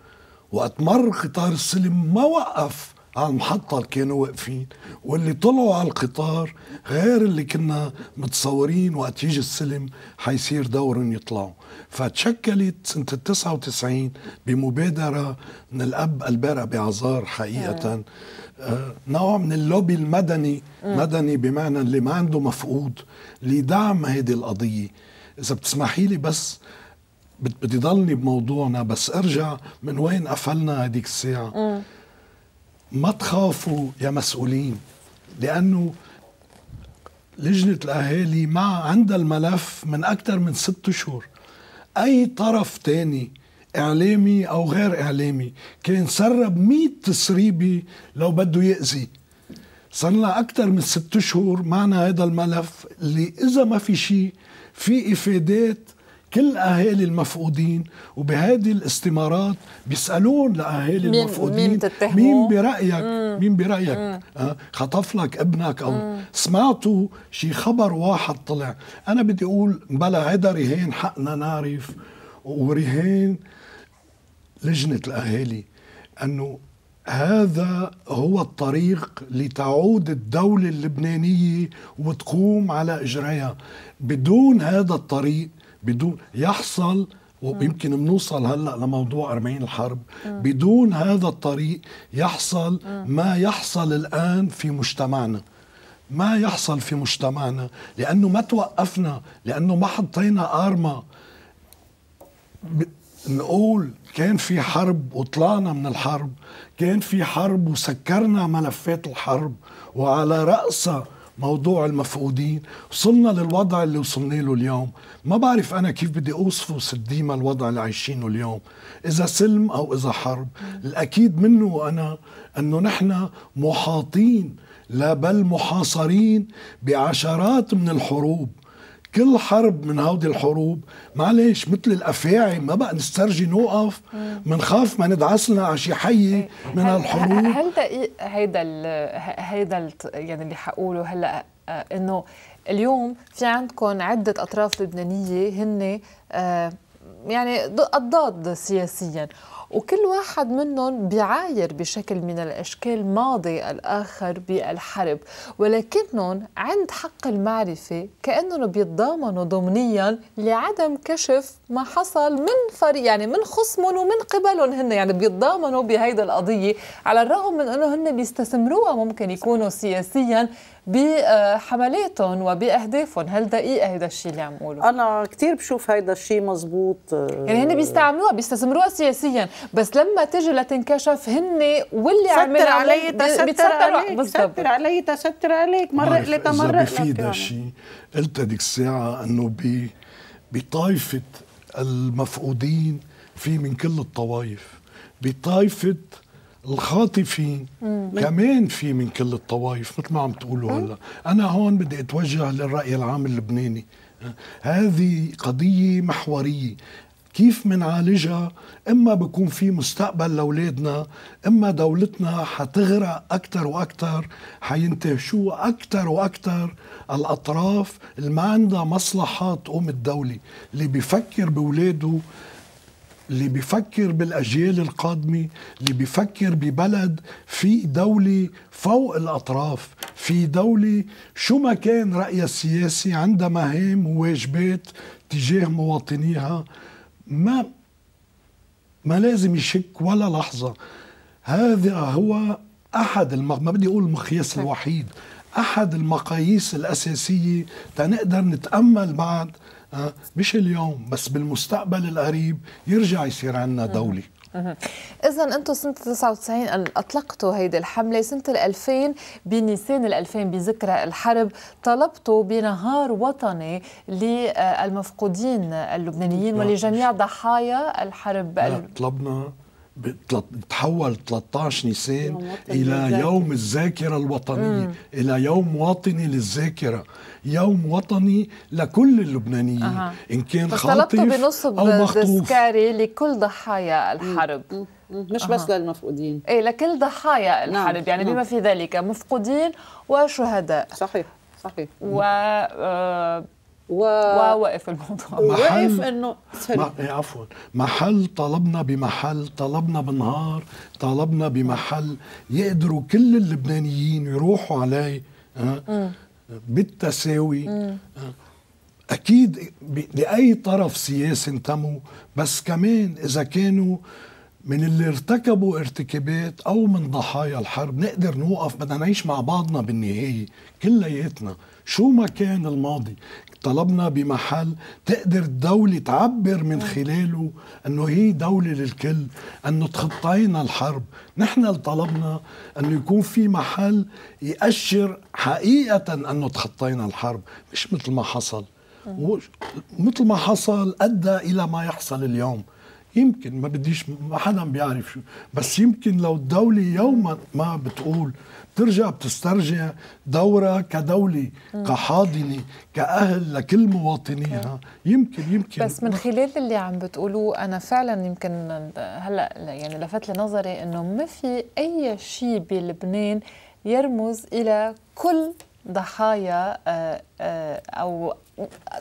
وقت مر قطار السلم ما وقف على المحطة اللي كانوا واقفين واللي طلعوا على القطار غير اللي كنا متصورين وقت يجي السلم حيصير دورهم يطلعوا فتشكلت سنة 99 بمبادرة من الأب البارع بعزار حقيقة آه. نوع من اللوبي المدني مدني بمعنى اللي ما عنده مفقود لدعم هذه القضيه اذا بتسمحي لي بس بدي ضلني بموضوعنا بس ارجع من وين قفلنا هذيك الساعه م. ما تخافوا يا مسؤولين لانه لجنه الاهالي ما عندها الملف من اكثر من ست شهور اي طرف تاني اعلامي او غير اعلامي كان سرب 100 تسريبي لو بده ياذي صرنا اكثر من ست شهور معنا هذا الملف اللي اذا ما في شيء في افادات كل اهالي المفقودين وبهذه الاستمارات بيسالون لاهالي مين المفقودين مين, مين برايك مم. مين برايك مم. آه، خطف لك ابنك او سمعتوا شي خبر واحد طلع انا بدي اقول بلا هذا رهان حقنا نعرف ورهان لجنه الاهالي انه هذا هو الطريق لتعود الدولة اللبنانية وتقوم على إجرائها بدون هذا الطريق بدون يحصل ويمكن بنوصل هلا لموضوع 40 الحرب آه. بدون هذا الطريق يحصل آه. ما يحصل الان في مجتمعنا ما يحصل في مجتمعنا لانه ما توقفنا لانه ما حطينا ارما نقول كان في حرب وطلعنا من الحرب كان في حرب وسكرنا ملفات الحرب وعلى رأسها موضوع المفقودين وصلنا للوضع اللي وصلنا له اليوم ما بعرف أنا كيف بدي أوصفه سديما الوضع اللي عايشينه اليوم إذا سلم أو إذا حرب الأكيد منه أنا أنه نحن محاطين لا بل محاصرين بعشرات من الحروب كل حرب من هودي الحروب معلش مثل الافاعي ما بقى نسترجي نوقف منخاف ما لنا على شي حي إيه. من هالحروب هل دقيق إيه- هيدا ال هيدا يعني اللي حقوله هلا آه، انه اليوم في عندكم عده اطراف لبنانيه هن آه، يعني ضد سياسيا وكل واحد منهم بيعاير بشكل من الأشكال ماضي الآخر بالحرب ولكنهم عند حق المعرفة كأنهم بيتضامنوا ضمنيا لعدم كشف ما حصل من فريق يعني من خصمهم ومن قبلهم هن يعني بيتضامنوا بهيدي القضية على الرغم من أنه هن بيستثمروها ممكن يكونوا سياسيا بحملاتهم وبأهدافهم هل دقيقه هيدا الشيء اللي عم قوله أنا كثير بشوف هيدا الشيء مزبوط آه، يعني هن بيستعملوها بيستثمروها سياسيا بس لما تجي لتنكشف هن واللي عم علي تستر عليك علي تستر عليك مره لي مره في شيء قلت هذيك الساعة أنه بطائفة المفقودين في من كل الطوائف بطائفة الخاطفي مم. كمان في من كل الطوائف مثل ما عم تقولوا هلا انا هون بدي اتوجه للراي العام اللبناني هذه قضيه محوريه كيف منعالجها اما بكون في مستقبل لاولادنا اما دولتنا حتغرق اكثر واكثر حينتهشوا اكثر واكثر الاطراف اللي ما عندها مصلحه تقوم الدوله اللي بيفكر باولاده اللي بيفكر بالاجيال القادمه اللي بيفكر ببلد في دوله فوق الاطراف في دوله شو ما كان رايها السياسي عندها مهام وواجبات تجاه مواطنيها ما ما لازم يشك ولا لحظه هذا هو احد ما بدي اقول المقياس الوحيد احد المقاييس الاساسيه تنقدر نتامل بعد آه، مش اليوم بس بالمستقبل القريب يرجع يصير عندنا دولة إذا أنتم سنة 99 أطلقتوا هيدي الحملة سنة 2000 بنيسان 2000 بذكرى الحرب طلبتوا بنهار وطني للمفقودين اللبنانيين ولجميع ضحايا الحرب لا. طلبنا تحول 13 نيسان الى يوم الذاكره الوطنيه مم. الى يوم وطني للذاكره يوم وطني لكل اللبنانيين أه. ان كان خاطف بنصب او مخطوف لكل ضحايا الحرب مم. مش أه. بس للمفقودين ايه لكل ضحايا نعم. الحرب يعني نعم. يعني بما في ذلك مفقودين وشهداء صحيح صحيح و آه و... ووقف الموضوع ووقف انه مع... إيه، عفوا محل طلبنا بمحل طلبنا بنهار طلبنا بمحل يقدروا كل اللبنانيين يروحوا عليه أه؟ بالتساوي أه؟ اكيد ب... لاي طرف سياسي انتموا بس كمان اذا كانوا من اللي ارتكبوا ارتكابات او من ضحايا الحرب نقدر نوقف بدنا نعيش مع بعضنا بالنهايه كلياتنا شو ما كان الماضي طلبنا بمحل تقدر الدولة تعبر من نعم. خلاله أنه هي دولة للكل أنه تخطينا الحرب نحن اللي طلبنا أنه يكون في محل يأشر حقيقة أنه تخطينا الحرب مش مثل ما حصل نعم. مثل ما حصل أدى إلى ما يحصل اليوم يمكن ما بديش ما حدا بيعرف شو بس يمكن لو الدولة يوما ما بتقول بترجع بتسترجع دورها كدولة كحاضنة كأهل لكل مواطنيها يمكن يمكن بس من خلال اللي عم بتقولوه أنا فعلا يمكن هلأ يعني لفت لنظري أنه ما في أي شيء بلبنان يرمز إلى كل ضحايا آه، آه، او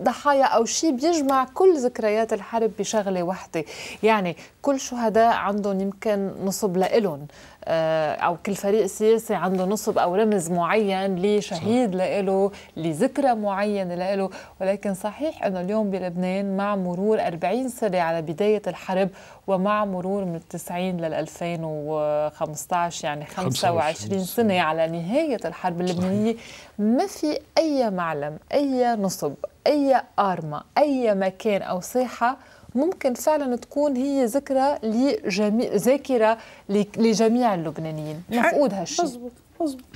ضحايا او شيء بيجمع كل ذكريات الحرب بشغله وحده يعني كل شهداء عندهم يمكن نصب لإلهم آه، او كل فريق سياسي عنده نصب او رمز معين لشهيد له لذكرى معينه لإله ولكن صحيح انه اليوم بلبنان مع مرور 40 سنه على بدايه الحرب ومع مرور من 90 لل 2015 يعني 25 سنه على نهايه الحرب اللبنانيه ما في اي معلم اي نصب اي ارمه اي مكان او ساحه ممكن فعلا تكون هي ذكرى لجميع ذاكره لجميع اللبنانيين مفقود هالشيء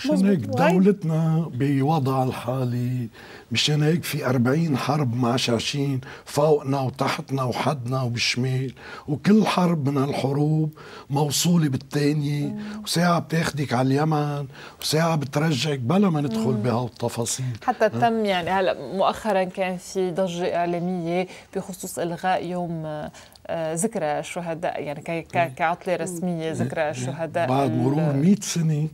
مشان هيك دولتنا بوضع الحالي مشان هيك في 40 حرب مع شاشين فوقنا وتحتنا وحدنا وبالشمال وكل حرب من الحروب موصولة بالتانية وساعة بتاخدك على اليمن وساعة بترجعك بلا ما ندخل بهالتفاصيل حتى تم يعني هلا مؤخرا كان في ضجة إعلامية بخصوص إلغاء يوم آه، ذكرى الشهداء يعني كعطلة رسمية ذكرى الشهداء بعد مرور 100 سنة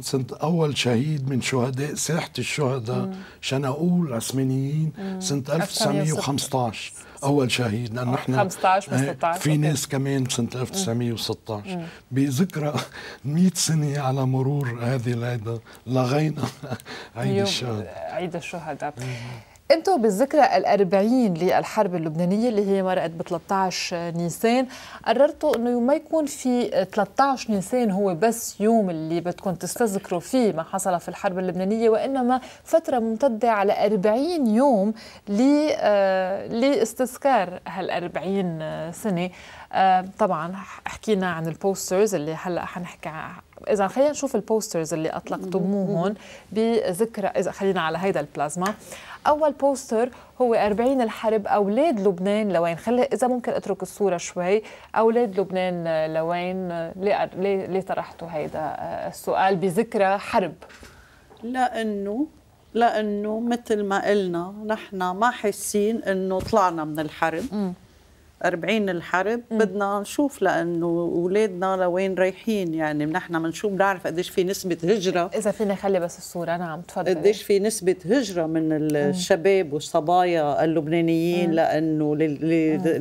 صرت اول شهيد من شهداء ساحه الشهداء شنقول عثمانيين سنه 1915 اول شهيد لانه نحن 15 و16 في ناس كمان بسنه 1916 بذكرى 100 [laughs] سنه على مرور هذه العيده لغينا [laughs] عيد الشهداء عيد الشهداء انتم بالذكرى الأربعين للحرب اللبنانية اللي هي مرقت ب 13 نيسان قررتوا انه ما يكون في 13 نيسان هو بس يوم اللي بدكم تستذكروا فيه ما حصل في الحرب اللبنانية وإنما فترة ممتدة على 40 يوم آه، لاستذكار هال 40 سنة آه، طبعا حكينا عن البوسترز اللي هلا حنحكي اذا خلينا نشوف البوسترز اللي اطلقتموهم بذكرى اذا خلينا على هيدا البلازما اول بوستر هو 40 الحرب اولاد لبنان لوين خلي اذا ممكن اترك الصوره شوي اولاد لبنان لوين ليه ليه, طرحتوا هيدا آه، السؤال بذكرى حرب لانه لانه مثل ما قلنا نحن ما حاسين انه طلعنا من الحرب م. 40 الحرب م. بدنا نشوف لانه اولادنا لوين رايحين يعني نحن بنشوف بنعرف قديش في نسبه هجره اذا فينا خلي بس الصوره نعم تفضل قديش في نسبه هجره من الشباب والصبايا اللبنانيين م. لانه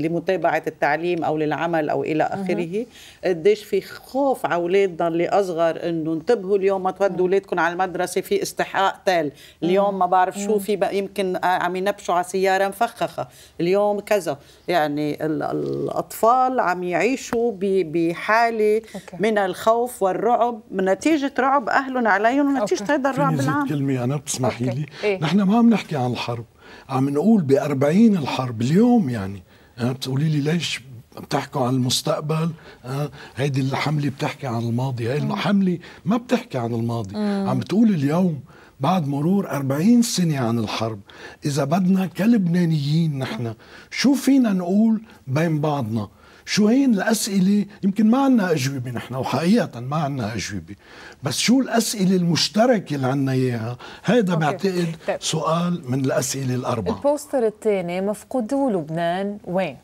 لمتابعه التعليم او للعمل او الى اخره قديش في خوف على اولادنا اللي اصغر انه انتبهوا اليوم ما تودوا اولادكم على المدرسه في استحقاق تال اليوم ما بعرف شو في يمكن عم ينبشوا على سياره مفخخه اليوم كذا يعني الأطفال عم يعيشوا بحالة من الخوف والرعب من نتيجة رعب أهلهم عليهم ونتيجة هذا الرعب العام كلمة أنا بتسمحي لي إيه؟ نحن ما عم نحكي عن الحرب عم نقول بأربعين الحرب اليوم يعني آه، بتقولي لي ليش بتحكوا عن المستقبل آه، هيدي الحملة بتحكي عن الماضي هاي الحملة ما بتحكي عن الماضي عم بتقول اليوم بعد مرور 40 سنة عن الحرب إذا بدنا كلبنانيين نحن شو فينا نقول بين بعضنا شو هين الأسئلة يمكن ما عنا أجوبة نحن وحقيقة ما عنا أجوبة بس شو الأسئلة المشتركة اللي عنا إياها هذا بعتقد طيب. سؤال من الأسئلة الأربعة البوستر الثاني مفقودو لبنان وين؟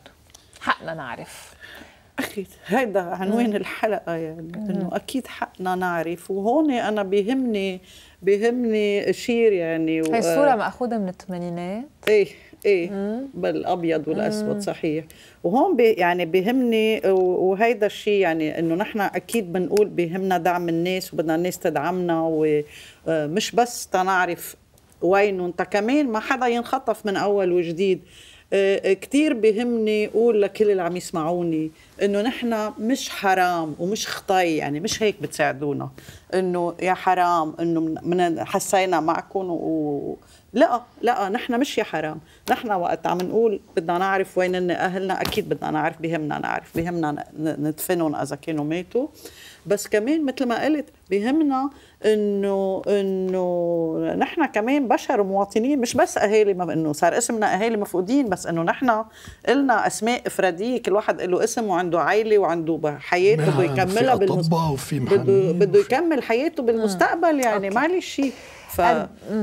حقنا نعرف اخي هيدا عنوان الحلقه يعني انه اكيد حقنا نعرف وهون انا بيهمني بهمني اشير يعني و... هي الصوره ماخوذه من الثمانينات ايه ايه مم. بالابيض والاسود صحيح وهون بي يعني بيهمني وهيدا الشيء يعني انه نحن اكيد بنقول بيهمنا دعم الناس وبدنا الناس تدعمنا ومش آه، بس تنعرف وين انت كمان ما حدا ينخطف من اول وجديد آه، آه، كثير بهمني اقول لكل اللي عم يسمعوني انه نحن مش حرام ومش خطي يعني مش هيك بتساعدونا انه يا حرام انه من حسينا معكم و لا لا نحن مش يا حرام نحن وقت عم نقول بدنا نعرف وين ان اهلنا اكيد بدنا نعرف بهمنا نعرف بهمنا ندفنهم اذا كانوا ماتوا بس كمان مثل ما قلت بهمنا انه انه نحن كمان بشر مواطنين مش بس اهالي انه صار اسمنا اهالي مفقودين بس انه نحن قلنا اسماء افراديه كل واحد له اسم وعنده عائله وعنده حياته نعم، بده يكملها بده يكمل حياته بالمستقبل يعني معلش ف...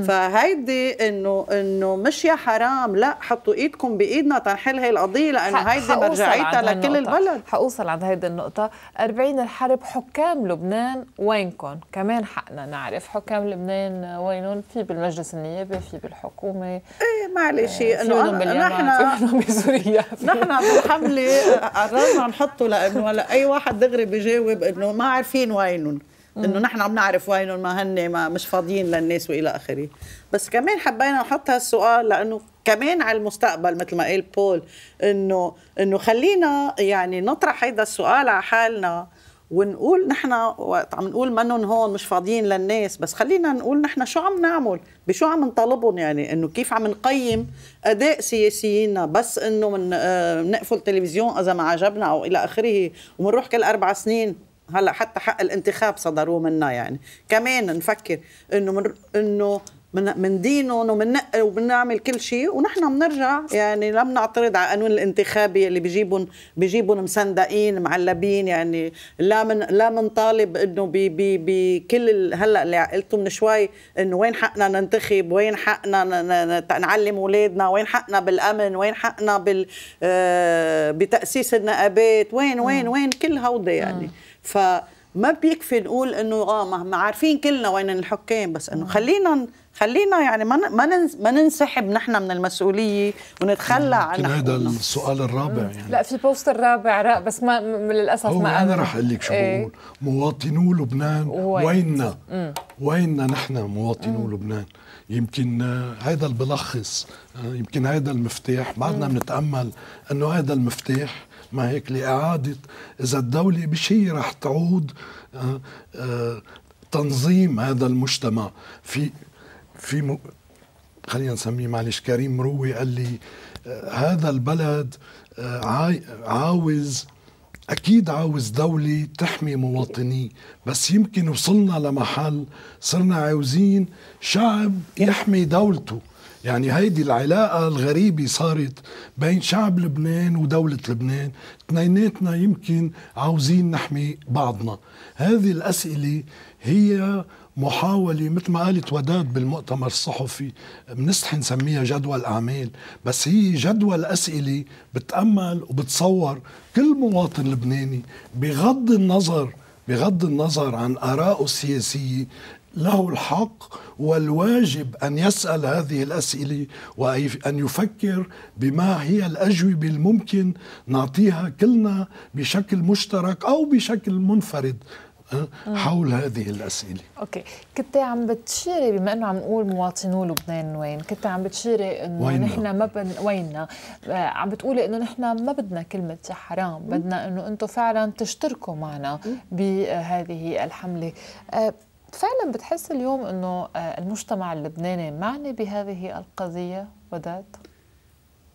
فهيدي انه انه مش يا حرام لا حطوا ايدكم بايدنا تنحل هي القضيه لانه هيدي مرجعيتها لكل البلد حاوصل عند هيدي النقطه 40 الحرب حكام لبنان وينكم كمان حقنا نعرف حكام لبنان وينهم في بالمجلس النيابي في بالحكومه ايه معلش آه، انه نحن بسوريا [laughs] نحن بالحمله قررنا نحطه لانه هلا اي واحد دغري بيجاوب انه ما عارفين وينهم انه نحن عم نعرف وينهم ما هن ما مش فاضيين للناس والى اخره بس كمان حبينا نحط هالسؤال لانه كمان على المستقبل مثل ما قال بول انه انه خلينا يعني نطرح هيدا السؤال على حالنا ونقول نحن وقت عم نقول منهم هون مش فاضيين للناس بس خلينا نقول نحن شو عم نعمل بشو عم نطالبهم يعني انه كيف عم نقيم اداء سياسيينا بس انه من آه، نقفل تلفزيون اذا ما عجبنا او الى اخره وبنروح كل اربع سنين هلا حتى حق الانتخاب صدروا منا يعني كمان نفكر انه من انه من من دينهم ومننقي وبنعمل كل شيء ونحن بنرجع يعني لا بنعترض على قانون الانتخابي اللي بيجيبهم بيجيبهم مسندقين معلبين يعني لا من لا بنطالب انه بكل هلا اللي قلته من شوي انه وين حقنا ننتخب وين حقنا نعلم اولادنا وين حقنا بالامن وين حقنا بال آه، بتاسيس النقابات وين وين آه. وين كل هودي يعني م. آه. فما بيكفي نقول انه اه ما عارفين كلنا وين الحكام بس انه خلينا خلينا يعني ما ما ننسحب نحن من المسؤوليه ونتخلى عن هذا السؤال الرابع يعني لا في بوست الرابع رأ بس ما للاسف هو ما انا رح اقول لك شو ايه؟ بقول مواطنو لبنان ويننا ويننا نحن مواطنو لبنان يمكن هذا آه، اللي بلخص آه، يمكن هذا المفتاح بعدنا بنتامل انه هذا المفتاح ما هيك لإعادة إذا الدولة هي رح تعود آه، آه، تنظيم هذا المجتمع في في م... خلينا نسميه معلش كريم مروي قال لي آه، هذا البلد عاوز اكيد عاوز دوله تحمي مواطنيه بس يمكن وصلنا لمحل صرنا عاوزين شعب يحمي دولته يعني هيدي العلاقة الغريبة صارت بين شعب لبنان ودولة لبنان اثنيناتنا يمكن عاوزين نحمي بعضنا هذه الأسئلة هي محاولة مثل ما قالت وداد بالمؤتمر الصحفي بنستحي نسميها جدول أعمال بس هي جدول أسئلة بتأمل وبتصور كل مواطن لبناني بغض النظر بغض النظر عن آرائه السياسية له الحق والواجب ان يسال هذه الاسئله وان يفكر بما هي الاجوبه الممكن نعطيها كلنا بشكل مشترك او بشكل منفرد آه. حول هذه الاسئله اوكي كنت عم بتشيري بما انه عم نقول مواطنو لبنان وين كنت عم بتشيري انه نحن ما بن... ويننا آه، عم بتقولي انه نحن ما بدنا كلمه حرام بدنا انه انتم فعلا تشتركوا معنا بهذه الحمله آه، فعلا بتحس اليوم انه آه، المجتمع اللبناني معني بهذه القضيه وذات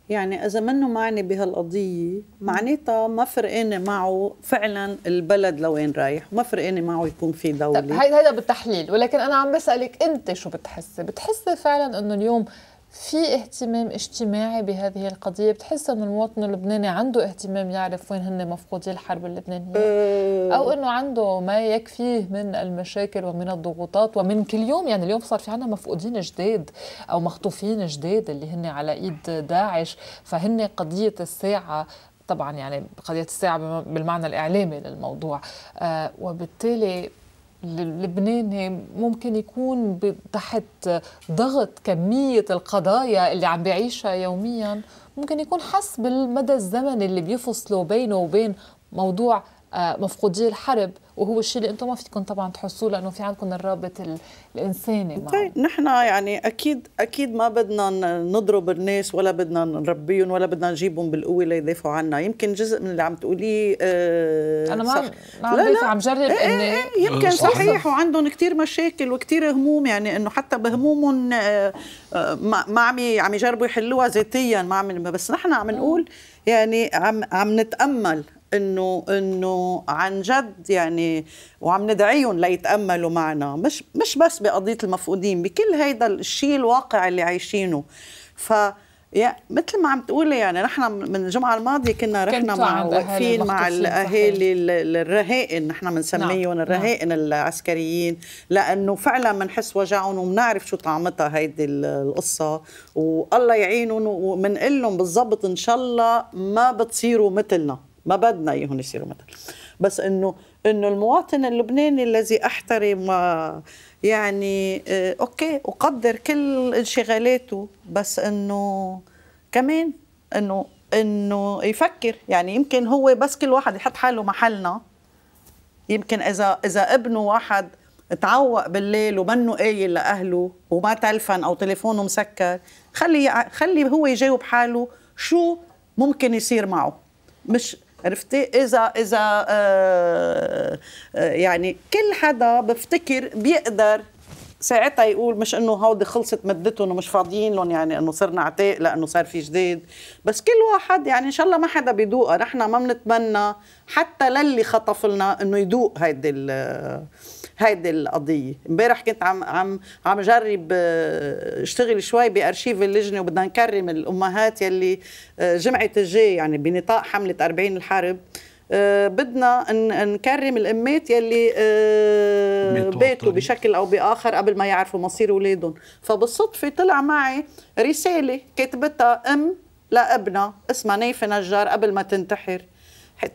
يعني اذا منه معني بهالقضيه معناتها ما فرقانه معه فعلا البلد لوين رايح ما فرقانه معه يكون في دوله هيدا بالتحليل ولكن انا عم بسالك انت شو بتحسي بتحسي فعلا انه اليوم في اهتمام اجتماعي بهذه القضيه بتحس انه المواطن اللبناني عنده اهتمام يعرف وين هن مفقودي الحرب اللبنانيه او انه عنده ما يكفيه من المشاكل ومن الضغوطات ومن كل يوم يعني اليوم صار في عنا مفقودين جداد او مخطوفين جداد اللي هن على ايد داعش فهن قضيه الساعه طبعا يعني قضيه الساعه بالمعنى الاعلامي للموضوع آه، وبالتالي اللبناني ممكن يكون تحت ضغط كمية القضايا اللي عم بيعيشها يوميا ممكن يكون حس بالمدى الزمني اللي بيفصله بينه وبين موضوع آه، مفقودي الحرب وهو الشيء اللي انتم ما فيكم طبعا تحسوه لانه في عندكم الرابط الانساني طيب نحن يعني اكيد اكيد ما بدنا نضرب الناس ولا بدنا نربيهم ولا بدنا نجيبهم بالقوه ليدافعوا عنا يمكن جزء من اللي عم تقوليه آه انا ما صح. ما عم لا لا. عم جرب إيه إيه إيه يمكن صحيح وعندهم كثير مشاكل وكثير هموم يعني انه حتى بهمومهم آه, آه، ما عم عم يجربوا يحلوها ذاتيا ما عم بس نحن عم نقول آه. يعني عم عم نتامل انه انه عن جد يعني وعم ندعيهم ليتاملوا معنا مش مش بس بقضيه المفقودين بكل هيدا الشيء الواقع اللي عايشينه ف يا مثل ما عم تقولي يعني نحن من الجمعه الماضيه كنا رحنا مع واقفين مع الاهالي الرهائن نحن بنسميهم نعم. الرهائن نعم. العسكريين لانه فعلا بنحس وجعهم وبنعرف شو طعمتها هيدي القصه والله يعينهم وبنقول لهم بالضبط ان شاء الله ما بتصيروا مثلنا ما بدنا اياهم يصيروا مثل بس انه انه المواطن اللبناني الذي احترم يعني آه، اوكي اقدر كل انشغالاته بس انه كمان انه انه يفكر يعني يمكن هو بس كل واحد يحط حاله محلنا يمكن اذا اذا ابنه واحد تعوق بالليل ومنه قايل لاهله وما تلفن او تليفونه مسكر خلي خلي هو يجاوب حاله شو ممكن يصير معه مش عرفتي اذا اذا آه،, آه يعني كل حدا بفتكر بيقدر ساعتها يقول مش انه هودي خلصت مدتهم ومش فاضيين لهم يعني انه صرنا عتاق لانه صار في جديد بس كل واحد يعني ان شاء الله ما حدا بيدوقها نحن ما بنتمنى حتى للي خطف لنا انه يدوق هيدي هيدي القضيه امبارح كنت عم عم عم جرب آه، اشتغل شوي بارشيف اللجنه وبدنا نكرم الامهات يلي آه، جمعه الجاي يعني بنطاق حمله 40 الحرب آه، بدنا نكرم الامات يلي باتوا آه، بشكل او باخر قبل ما يعرفوا مصير اولادهم فبالصدفه طلع معي رساله كتبتها ام لابنها اسمها نايفه نجار قبل ما تنتحر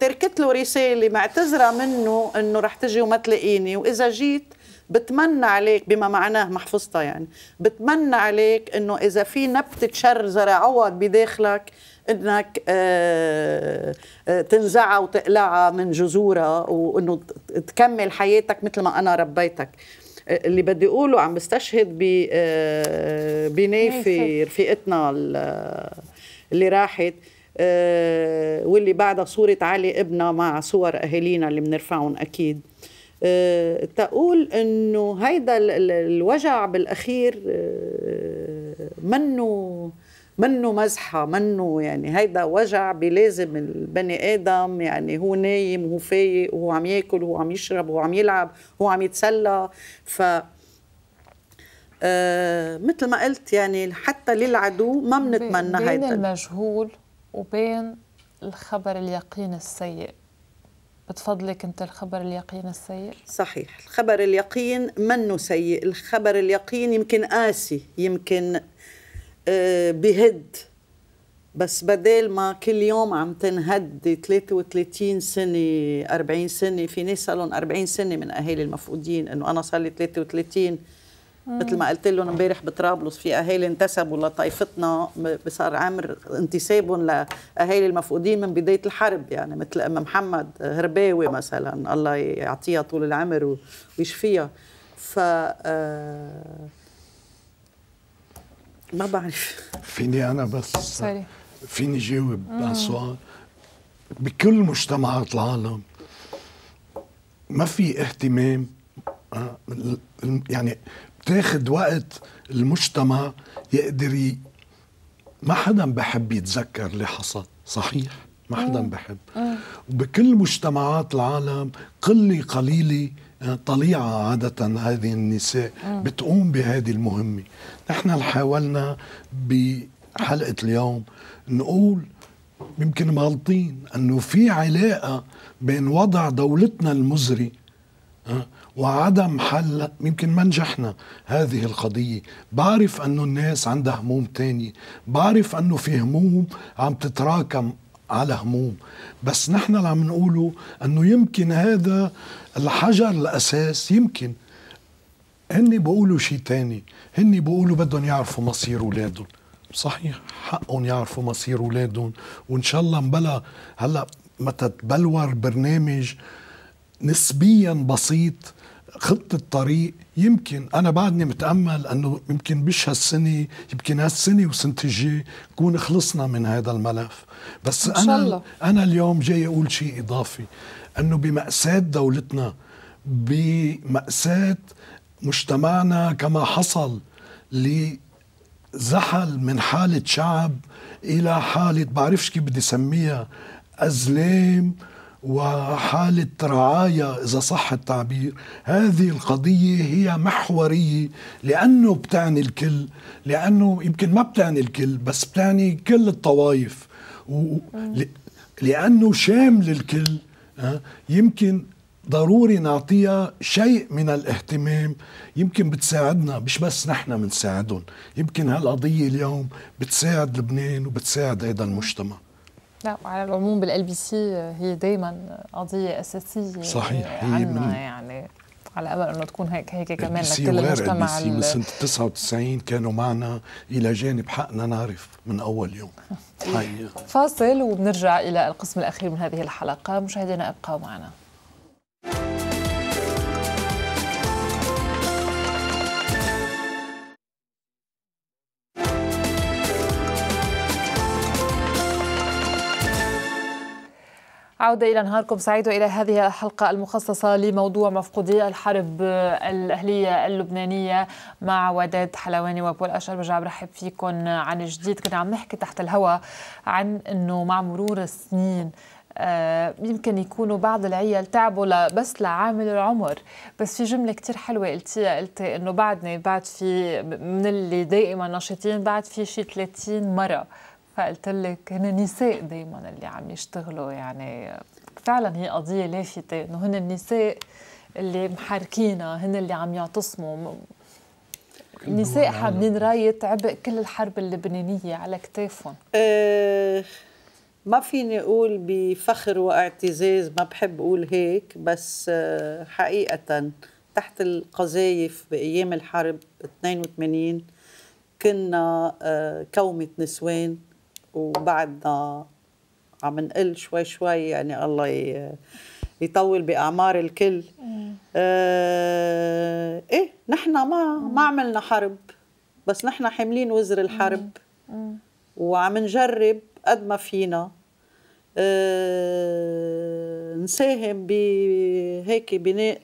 تركت له رساله معتذره منه انه رح تجي وما تلاقيني واذا جيت بتمنى عليك بما معناه محفظتها يعني بتمنى عليك انه اذا في نبته شر زرعوها بداخلك انك آه، آه، تنزعها وتقلعها من جذورها وانه تكمل حياتك مثل ما انا ربيتك آه، اللي بدي اقوله عم بستشهد بنافي رفيقتنا اللي راحت واللي بعدها صورة علي ابنها مع صور أهالينا اللي بنرفعهم أكيد تقول انه هيدا الوجع بالاخير منه منه مزحه منه يعني هيدا وجع بلازم البني ادم يعني هو نايم وهو فايق وهو عم ياكل وهو عم يشرب وهو عم يلعب وهو عم يتسلى ف آه مثل ما قلت يعني حتى للعدو ما بنتمنى هيدا بين المجهول وبين الخبر اليقين السيء بتفضلك انت الخبر اليقين السيء صحيح الخبر اليقين منه سيء الخبر اليقين يمكن قاسي يمكن آه، بهد بس بدال ما كل يوم عم تنهد 33 سنة 40 سنة في ناس صار لهم 40 سنة من أهالي المفقودين إنه أنا صار لي 33 مثل ما قلت لهم امبارح بطرابلس في اهالي انتسبوا لطائفتنا صار عامر انتسابهم لاهالي المفقودين من بدايه الحرب يعني مثل ام محمد هرباوي مثلا الله يعطيها طول العمر ويشفيها ف آه ما بعرف فيني انا بس سوري فيني جاوب على بكل مجتمعات العالم ما في اهتمام آه، يعني بتاخذ وقت المجتمع يقدر ي... ما حدا بحب يتذكر اللي حصل صحيح ما حدا بحب وبكل مجتمعات العالم قلة قليلة طليعة عادة هذه النساء بتقوم بهذه المهمة نحن حاولنا بحلقة اليوم نقول يمكن مغلطين أنه في علاقة بين وضع دولتنا المزري آه، وعدم حل يمكن ما نجحنا هذه القضية بعرف أنه الناس عندها هموم تاني بعرف أنه في هموم عم تتراكم على هموم بس نحن اللي عم نقوله انه يمكن هذا الحجر الاساس يمكن هن بقولوا شيء تاني هن بقولوا بدهم يعرفوا مصير اولادهم صحيح حقهم يعرفوا مصير اولادهم وان شاء الله مبلا هلا متى تبلور برنامج نسبيا بسيط خطه طريق يمكن انا بعدني متامل انه يمكن مش هالسنه يمكن هالسنه والسنه الجاي نكون خلصنا من هذا الملف بس إن انا الله. انا اليوم جاي اقول شيء اضافي انه بماساه دولتنا بماساه مجتمعنا كما حصل لزحل من حاله شعب الى حاله بعرفش كيف بدي اسميها ازلام وحالة رعاية إذا صح التعبير هذه القضية هي محورية لأنه بتعني الكل لأنه يمكن ما بتعني الكل بس بتعني كل الطوائف لأنه شامل الكل آه، يمكن ضروري نعطيها شيء من الاهتمام يمكن بتساعدنا مش بس نحن بنساعدهم يمكن هالقضية اليوم بتساعد لبنان وبتساعد هذا المجتمع لا وعلى العموم بالال آه، بي سي هي دائما آه، قضيه اساسيه آه، صحيح هي من يعني على امل انه تكون هيك هيك كمان لكل المجتمع ال... من سنه 99 كانوا معنا الى جانب حقنا نعرف من اول يوم [laughs] حقيقة. فاصل وبنرجع الى القسم الاخير من هذه الحلقه مشاهدينا ابقوا معنا عودة إلى نهاركم سعيد وإلى هذه الحلقة المخصصة لموضوع مفقودي الحرب الأهلية اللبنانية مع وداد حلواني وبول أشهر برجع برحب فيكم عن جديد كنا عم نحكي تحت الهواء عن أنه مع مرور السنين آه، يمكن يكونوا بعض العيال تعبوا بس لعامل العمر بس في جملة كتير حلوة قلتيها قلتي انه بعدني بعد في من اللي دائما نشيطين بعد في شي 30 مرة فقلت لك هن النساء دائما اللي عم يشتغلوا يعني فعلا هي قضيه لافته انه هن النساء اللي محركينا هن اللي عم يعتصموا النساء حاملين راية عبء كل الحرب اللبنانية على كتافهم أه ما فيني أقول بفخر واعتزاز ما بحب أقول هيك بس آه، حقيقة تحت القذايف بأيام الحرب 82 كنا آه، كومة نسوان وبعدنا آه، عم نقل شوي شوي يعني الله يطول باعمار الكل آه ايه نحن ما ما عملنا حرب بس نحن حاملين وزر الحرب وعم نجرب قد ما فينا آه نساهم بهيك بناء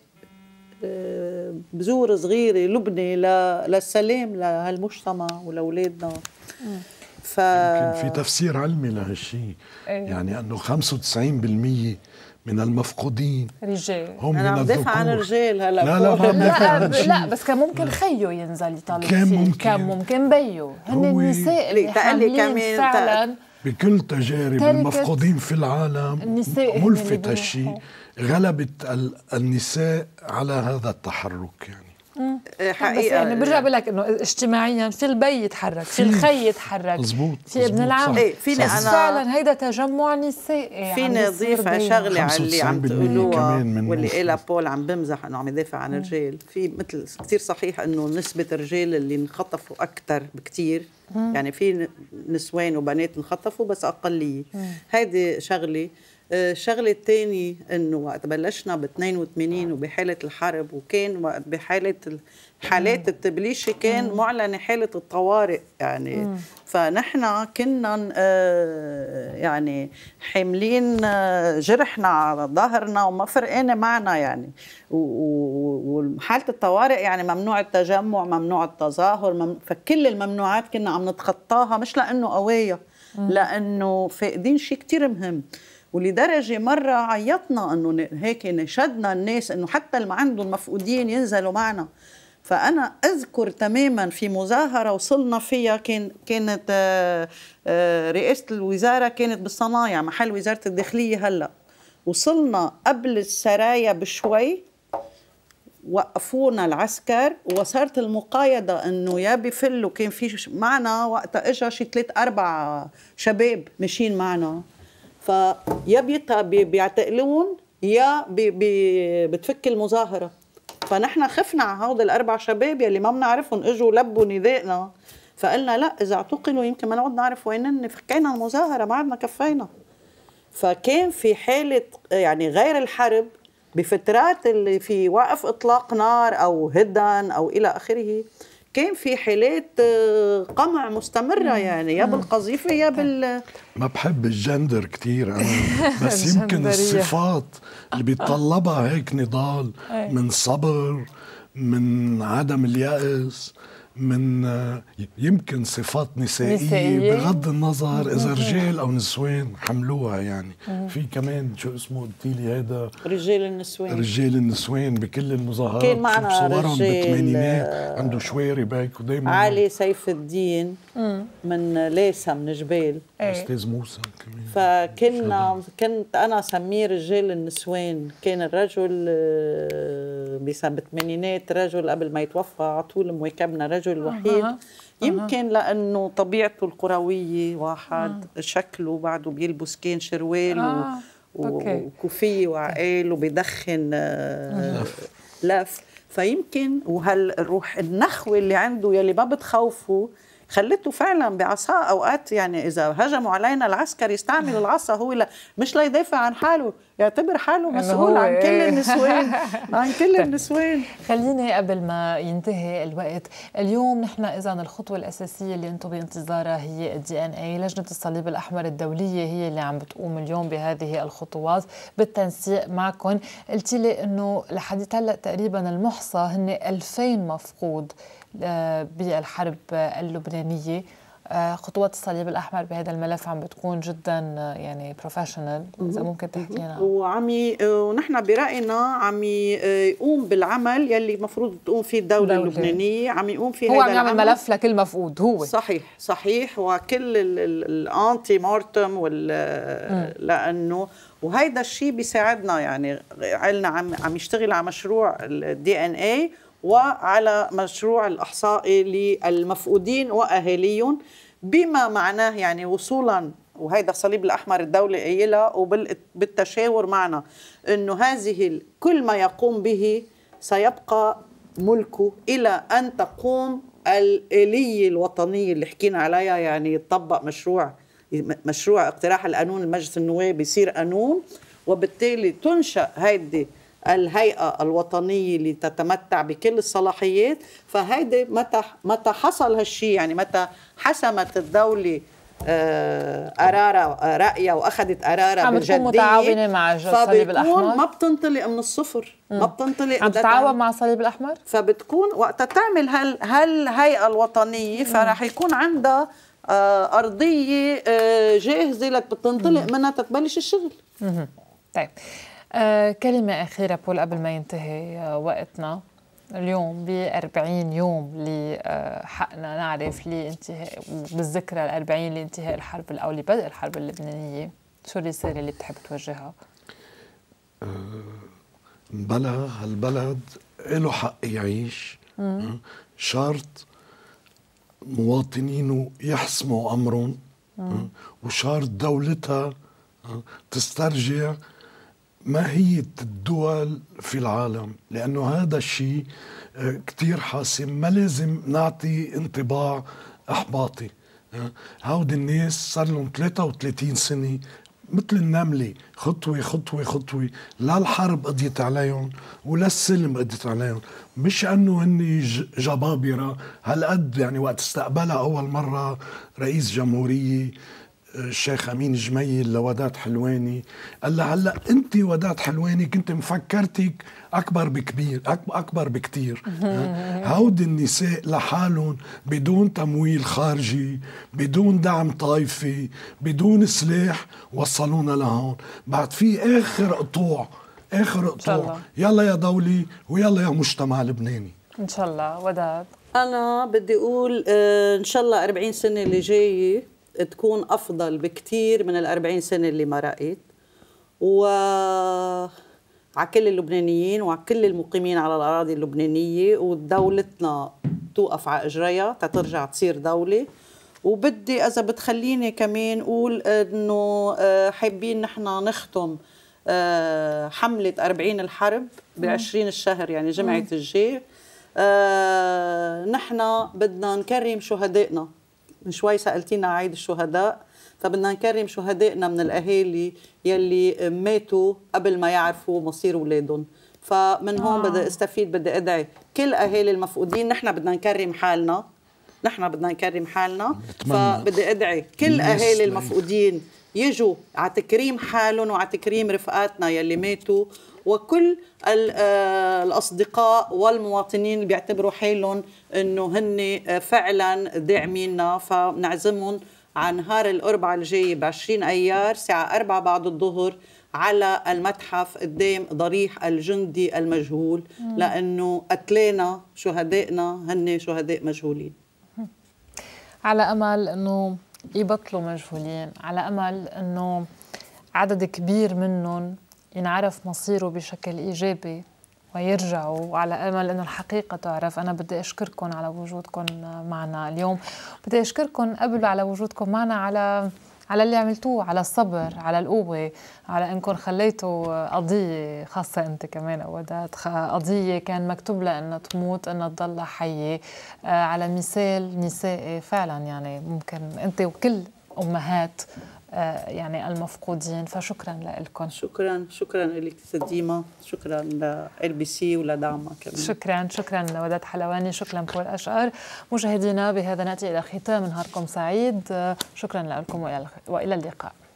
آه بذور صغيره لبنه للسلام لهالمجتمع ولاولادنا ف... يمكن في تفسير علمي لهالشيء أيه. يعني انه 95% من المفقودين رجال هم انا عم بدافع عن الرجال هلا لا لا ما لا, لا, لا بس كان ممكن خيو ينزل يطلع كان ممكن كان ممكن بيو هن النساء اللي حاملين كمان فعلا بكل تجارب المفقودين في العالم النساء ملفت هالشيء غلبت النساء على هذا التحرك يعني آه، حقيقه يعني برجع بقول لك انه اجتماعيا في البي يتحرك في الخي يتحرك مزبوط في ابن العم ايه فيني انا فعلا هيدا تجمع نسائي يعني فيني اضيف شغله على اللي عم تقولوها واللي قالها بول عم بمزح انه عم يدافع عن الرجال في مثل كثير صحيح انه نسبه الرجال اللي انخطفوا اكثر بكثير يعني في نسوان وبنات انخطفوا بس اقليه هيدي شغله الشغله آه، الثانيه انه وقت بلشنا ب 82 آه. وبحاله الحرب وكان وقت بحاله حالات التبليش كان معلنة حاله الطوارئ يعني فنحن كنا آه، يعني حاملين جرحنا على ظهرنا وما فرقانه معنا يعني وحاله الطوارئ يعني ممنوع التجمع ممنوع التظاهر فكل الممنوعات كنا عم نتخطاها مش لانه قويه لانه فاقدين شيء كثير مهم ولدرجه مره عيطنا انه هيك نشدنا الناس انه حتى اللي عندهم مفقودين ينزلوا معنا فانا اذكر تماما في مظاهره وصلنا فيها كان كانت آه، آه، رئاسه الوزاره كانت بالصنايع محل وزاره الداخليه هلا وصلنا قبل السرايا بشوي وقفونا العسكر وصارت المقايضه انه يا بفلوا كان في معنا وقتها اجى شي ثلاث اربع شباب ماشيين معنا فيا بيعتقلون يا بي بي بتفك المظاهره فنحن خفنا على هؤلاء الاربع شباب يلي ما بنعرفهم اجوا لبوا ندائنا فقلنا لا اذا اعتقلوا يمكن ما نعود نعرف وينن فكينا المظاهره ما عدنا كفينا فكان في حاله يعني غير الحرب بفترات اللي في وقف اطلاق نار او هدن او الى اخره كان في حالات آه، قمع مستمرة يعني يا بالقذيفة يا بال ما بحب الجندر كثير أنا [laughs] بس يمكن الصفات اللي بيتطلبها هيك نضال آه. من صبر من عدم اليأس من آه، يمكن صفات نسائية, نسائية بغض النظر إذا رجال أو نسوان حملوها يعني مم. في كمان شو اسمه قلتيلي هيدا هذا رجال النسوان رجال النسوان بكل المظاهرات كان معنا بصورهم بالثمانينات آه، عنده شواري بايك ودايما علي سيف الدين مم. من ليسا من جبال إيه. أستاذ موسى كمان فكنا كنت أنا سميه رجال النسوان كان الرجل آه، بالثمانينات رجل قبل ما يتوفى على طول مواكبنا رجل وحيد يمكن لانه طبيعته القرويه واحد شكله بعده بيلبس كان شروال آه. وكوفيه وعقال وبيدخن آه، لف فيمكن وهالروح النخوه اللي عنده يلي ما بتخوفه خلته فعلا بعصا اوقات يعني اذا هجموا علينا العسكر يستعمل [laughs] العصا هو لا مش ليدافع عن حاله يعتبر حاله مسؤول عن كل إيه. النسوان [laughs] عن كل طيب. النسوان خليني قبل ما ينتهي الوقت اليوم نحن اذا الخطوه الاساسيه اللي انتم بانتظارها هي الدي ان اي لجنه الصليب الاحمر الدوليه هي اللي عم بتقوم اليوم بهذه الخطوات بالتنسيق معكم قلت لي انه لحد هلا تقريبا المحصى هن 2000 مفقود آه، بالحرب اللبنانية آه، خطوات الصليب الاحمر بهذا الملف عم بتكون جدا آه، يعني بروفيشنال اذا ممكن تحكي لنا وعم ونحن براينا عم يقوم بالعمل يلي المفروض تقوم فيه الدوله دولة. اللبنانيه عم يقوم فيه هو عم يعمل ملف لكل مفقود هو صحيح صحيح وكل الانتي مورتم وال لانه وهيدا الشيء بيساعدنا يعني عنا عم عم يشتغل على مشروع الدي ان اي وعلى مشروع الإحصائي للمفقودين وأهاليهم بما معناه يعني وصولا وهيدا الصليب الأحمر الدولة قايلة وبالتشاور معنا أنه هذه كل ما يقوم به سيبقى ملكه إلى أن تقوم الآلية الوطنية اللي حكينا عليها يعني يطبق مشروع مشروع اقتراح القانون المجلس النواب يصير قانون وبالتالي تنشأ هيدي الهيئة الوطنية اللي تتمتع بكل الصلاحيات فهيدي متى متى حصل هالشيء يعني متى حسمت الدولة قرارها آه، رأيها واخذت قرارها عم بالجدية عم متعاونة مع الصليب الأحمر ما بتنطلق من الصفر ما بتنطلق عم تتعاون مع الصليب الأحمر فبتكون وقتها تعمل هال هالهيئة الوطنية فرح يكون عندها آه، أرضية آه، جاهزة لك بتنطلق منها تتبلش الشغل طيب آه كلمة أخيرة بول قبل ما ينتهي آه، وقتنا اليوم ب 40 يوم لحقنا آه، نعرف لانتهاء بالذكرى ال 40 لانتهاء الحرب او لبدء الحرب اللبنانيه شو الرساله اللي بتحب توجهها؟ آه، بلا هالبلد له حق يعيش شرط مواطنينه يحسموا امرهم وشرط دولتها تسترجع ماهية الدول في العالم لأنه هذا الشيء آه، كتير حاسم ما لازم نعطي انطباع إحباطي آه، هودي الناس صار لهم 33 سنة مثل النملة خطوة خطوة خطوة لا الحرب قضيت عليهم ولا السلم قضيت عليهم مش أنه هن جبابرة هالقد يعني وقت استقبلها أول مرة رئيس جمهورية الشيخ امين جميل لوداد حلواني قال لها هلا انت وداد حلواني كنت مفكرتك اكبر بكبير اكبر بكثير هودي النساء لحالهم بدون تمويل خارجي بدون دعم طائفي بدون سلاح وصلونا لهون بعد في اخر قطوع اخر قطوع يلا يا دولي ويلا يا مجتمع لبناني ان شاء الله وداد انا بدي اقول آه، ان شاء الله 40 سنه اللي جايه تكون افضل بكثير من ال 40 سنه اللي مرقت و على كل اللبنانيين وعلى كل المقيمين على الاراضي اللبنانيه ودولتنا توقف على اجريها تترجع تصير دوله وبدي اذا بتخليني كمان اقول انه آه، حابين نحن نختم آه، حمله 40 الحرب ب 20 الشهر يعني جمعه الجاي آه، نحن بدنا نكرم شهدائنا من شوي سالتينا عيد الشهداء فبدنا نكرم شهدائنا من الاهالي يلي ماتوا قبل ما يعرفوا مصير اولادهم فمن هون آه. بدي استفيد بدي ادعي كل اهالي المفقودين نحن بدنا نكرم حالنا نحن بدنا نكرم حالنا فبدي ادعي كل اهالي المفقودين يجوا على تكريم حالهم وعلى تكريم رفقاتنا يلي ماتوا وكل آه، الاصدقاء والمواطنين بيعتبروا حالهم انه هن آه، فعلا داعميننا فبنعزمهم على نهار الاربعاء الجاي ب 20 ايار الساعه 4 بعد الظهر على المتحف قدام ضريح الجندي المجهول لانه قتلانا شهدائنا هن شهداء مجهولين على امل انه يبطلوا مجهولين على امل انه عدد كبير منهم ينعرف مصيره بشكل إيجابي ويرجعوا وعلى امل انه الحقيقه تعرف انا بدي اشكركم على وجودكم معنا اليوم بدي اشكركم قبل على وجودكم معنا على على اللي عملتوه على الصبر على القوة على انكم خليتوا قضية خاصة انت كمان اودات قضية كان مكتوب لها انها تموت انها تضلها حية آه، على مثال نسائي فعلا يعني ممكن انت وكل امهات آه، يعني المفقودين فشكرا لكم شكرا شكرا لك ديما شكرا لال بي سي ولدعمها كمان شكرا شكرا لوداد حلواني شكرا بول اشقر مشاهدينا بهذا ناتي الى ختام نهاركم سعيد آه، شكرا لكم والى اللقاء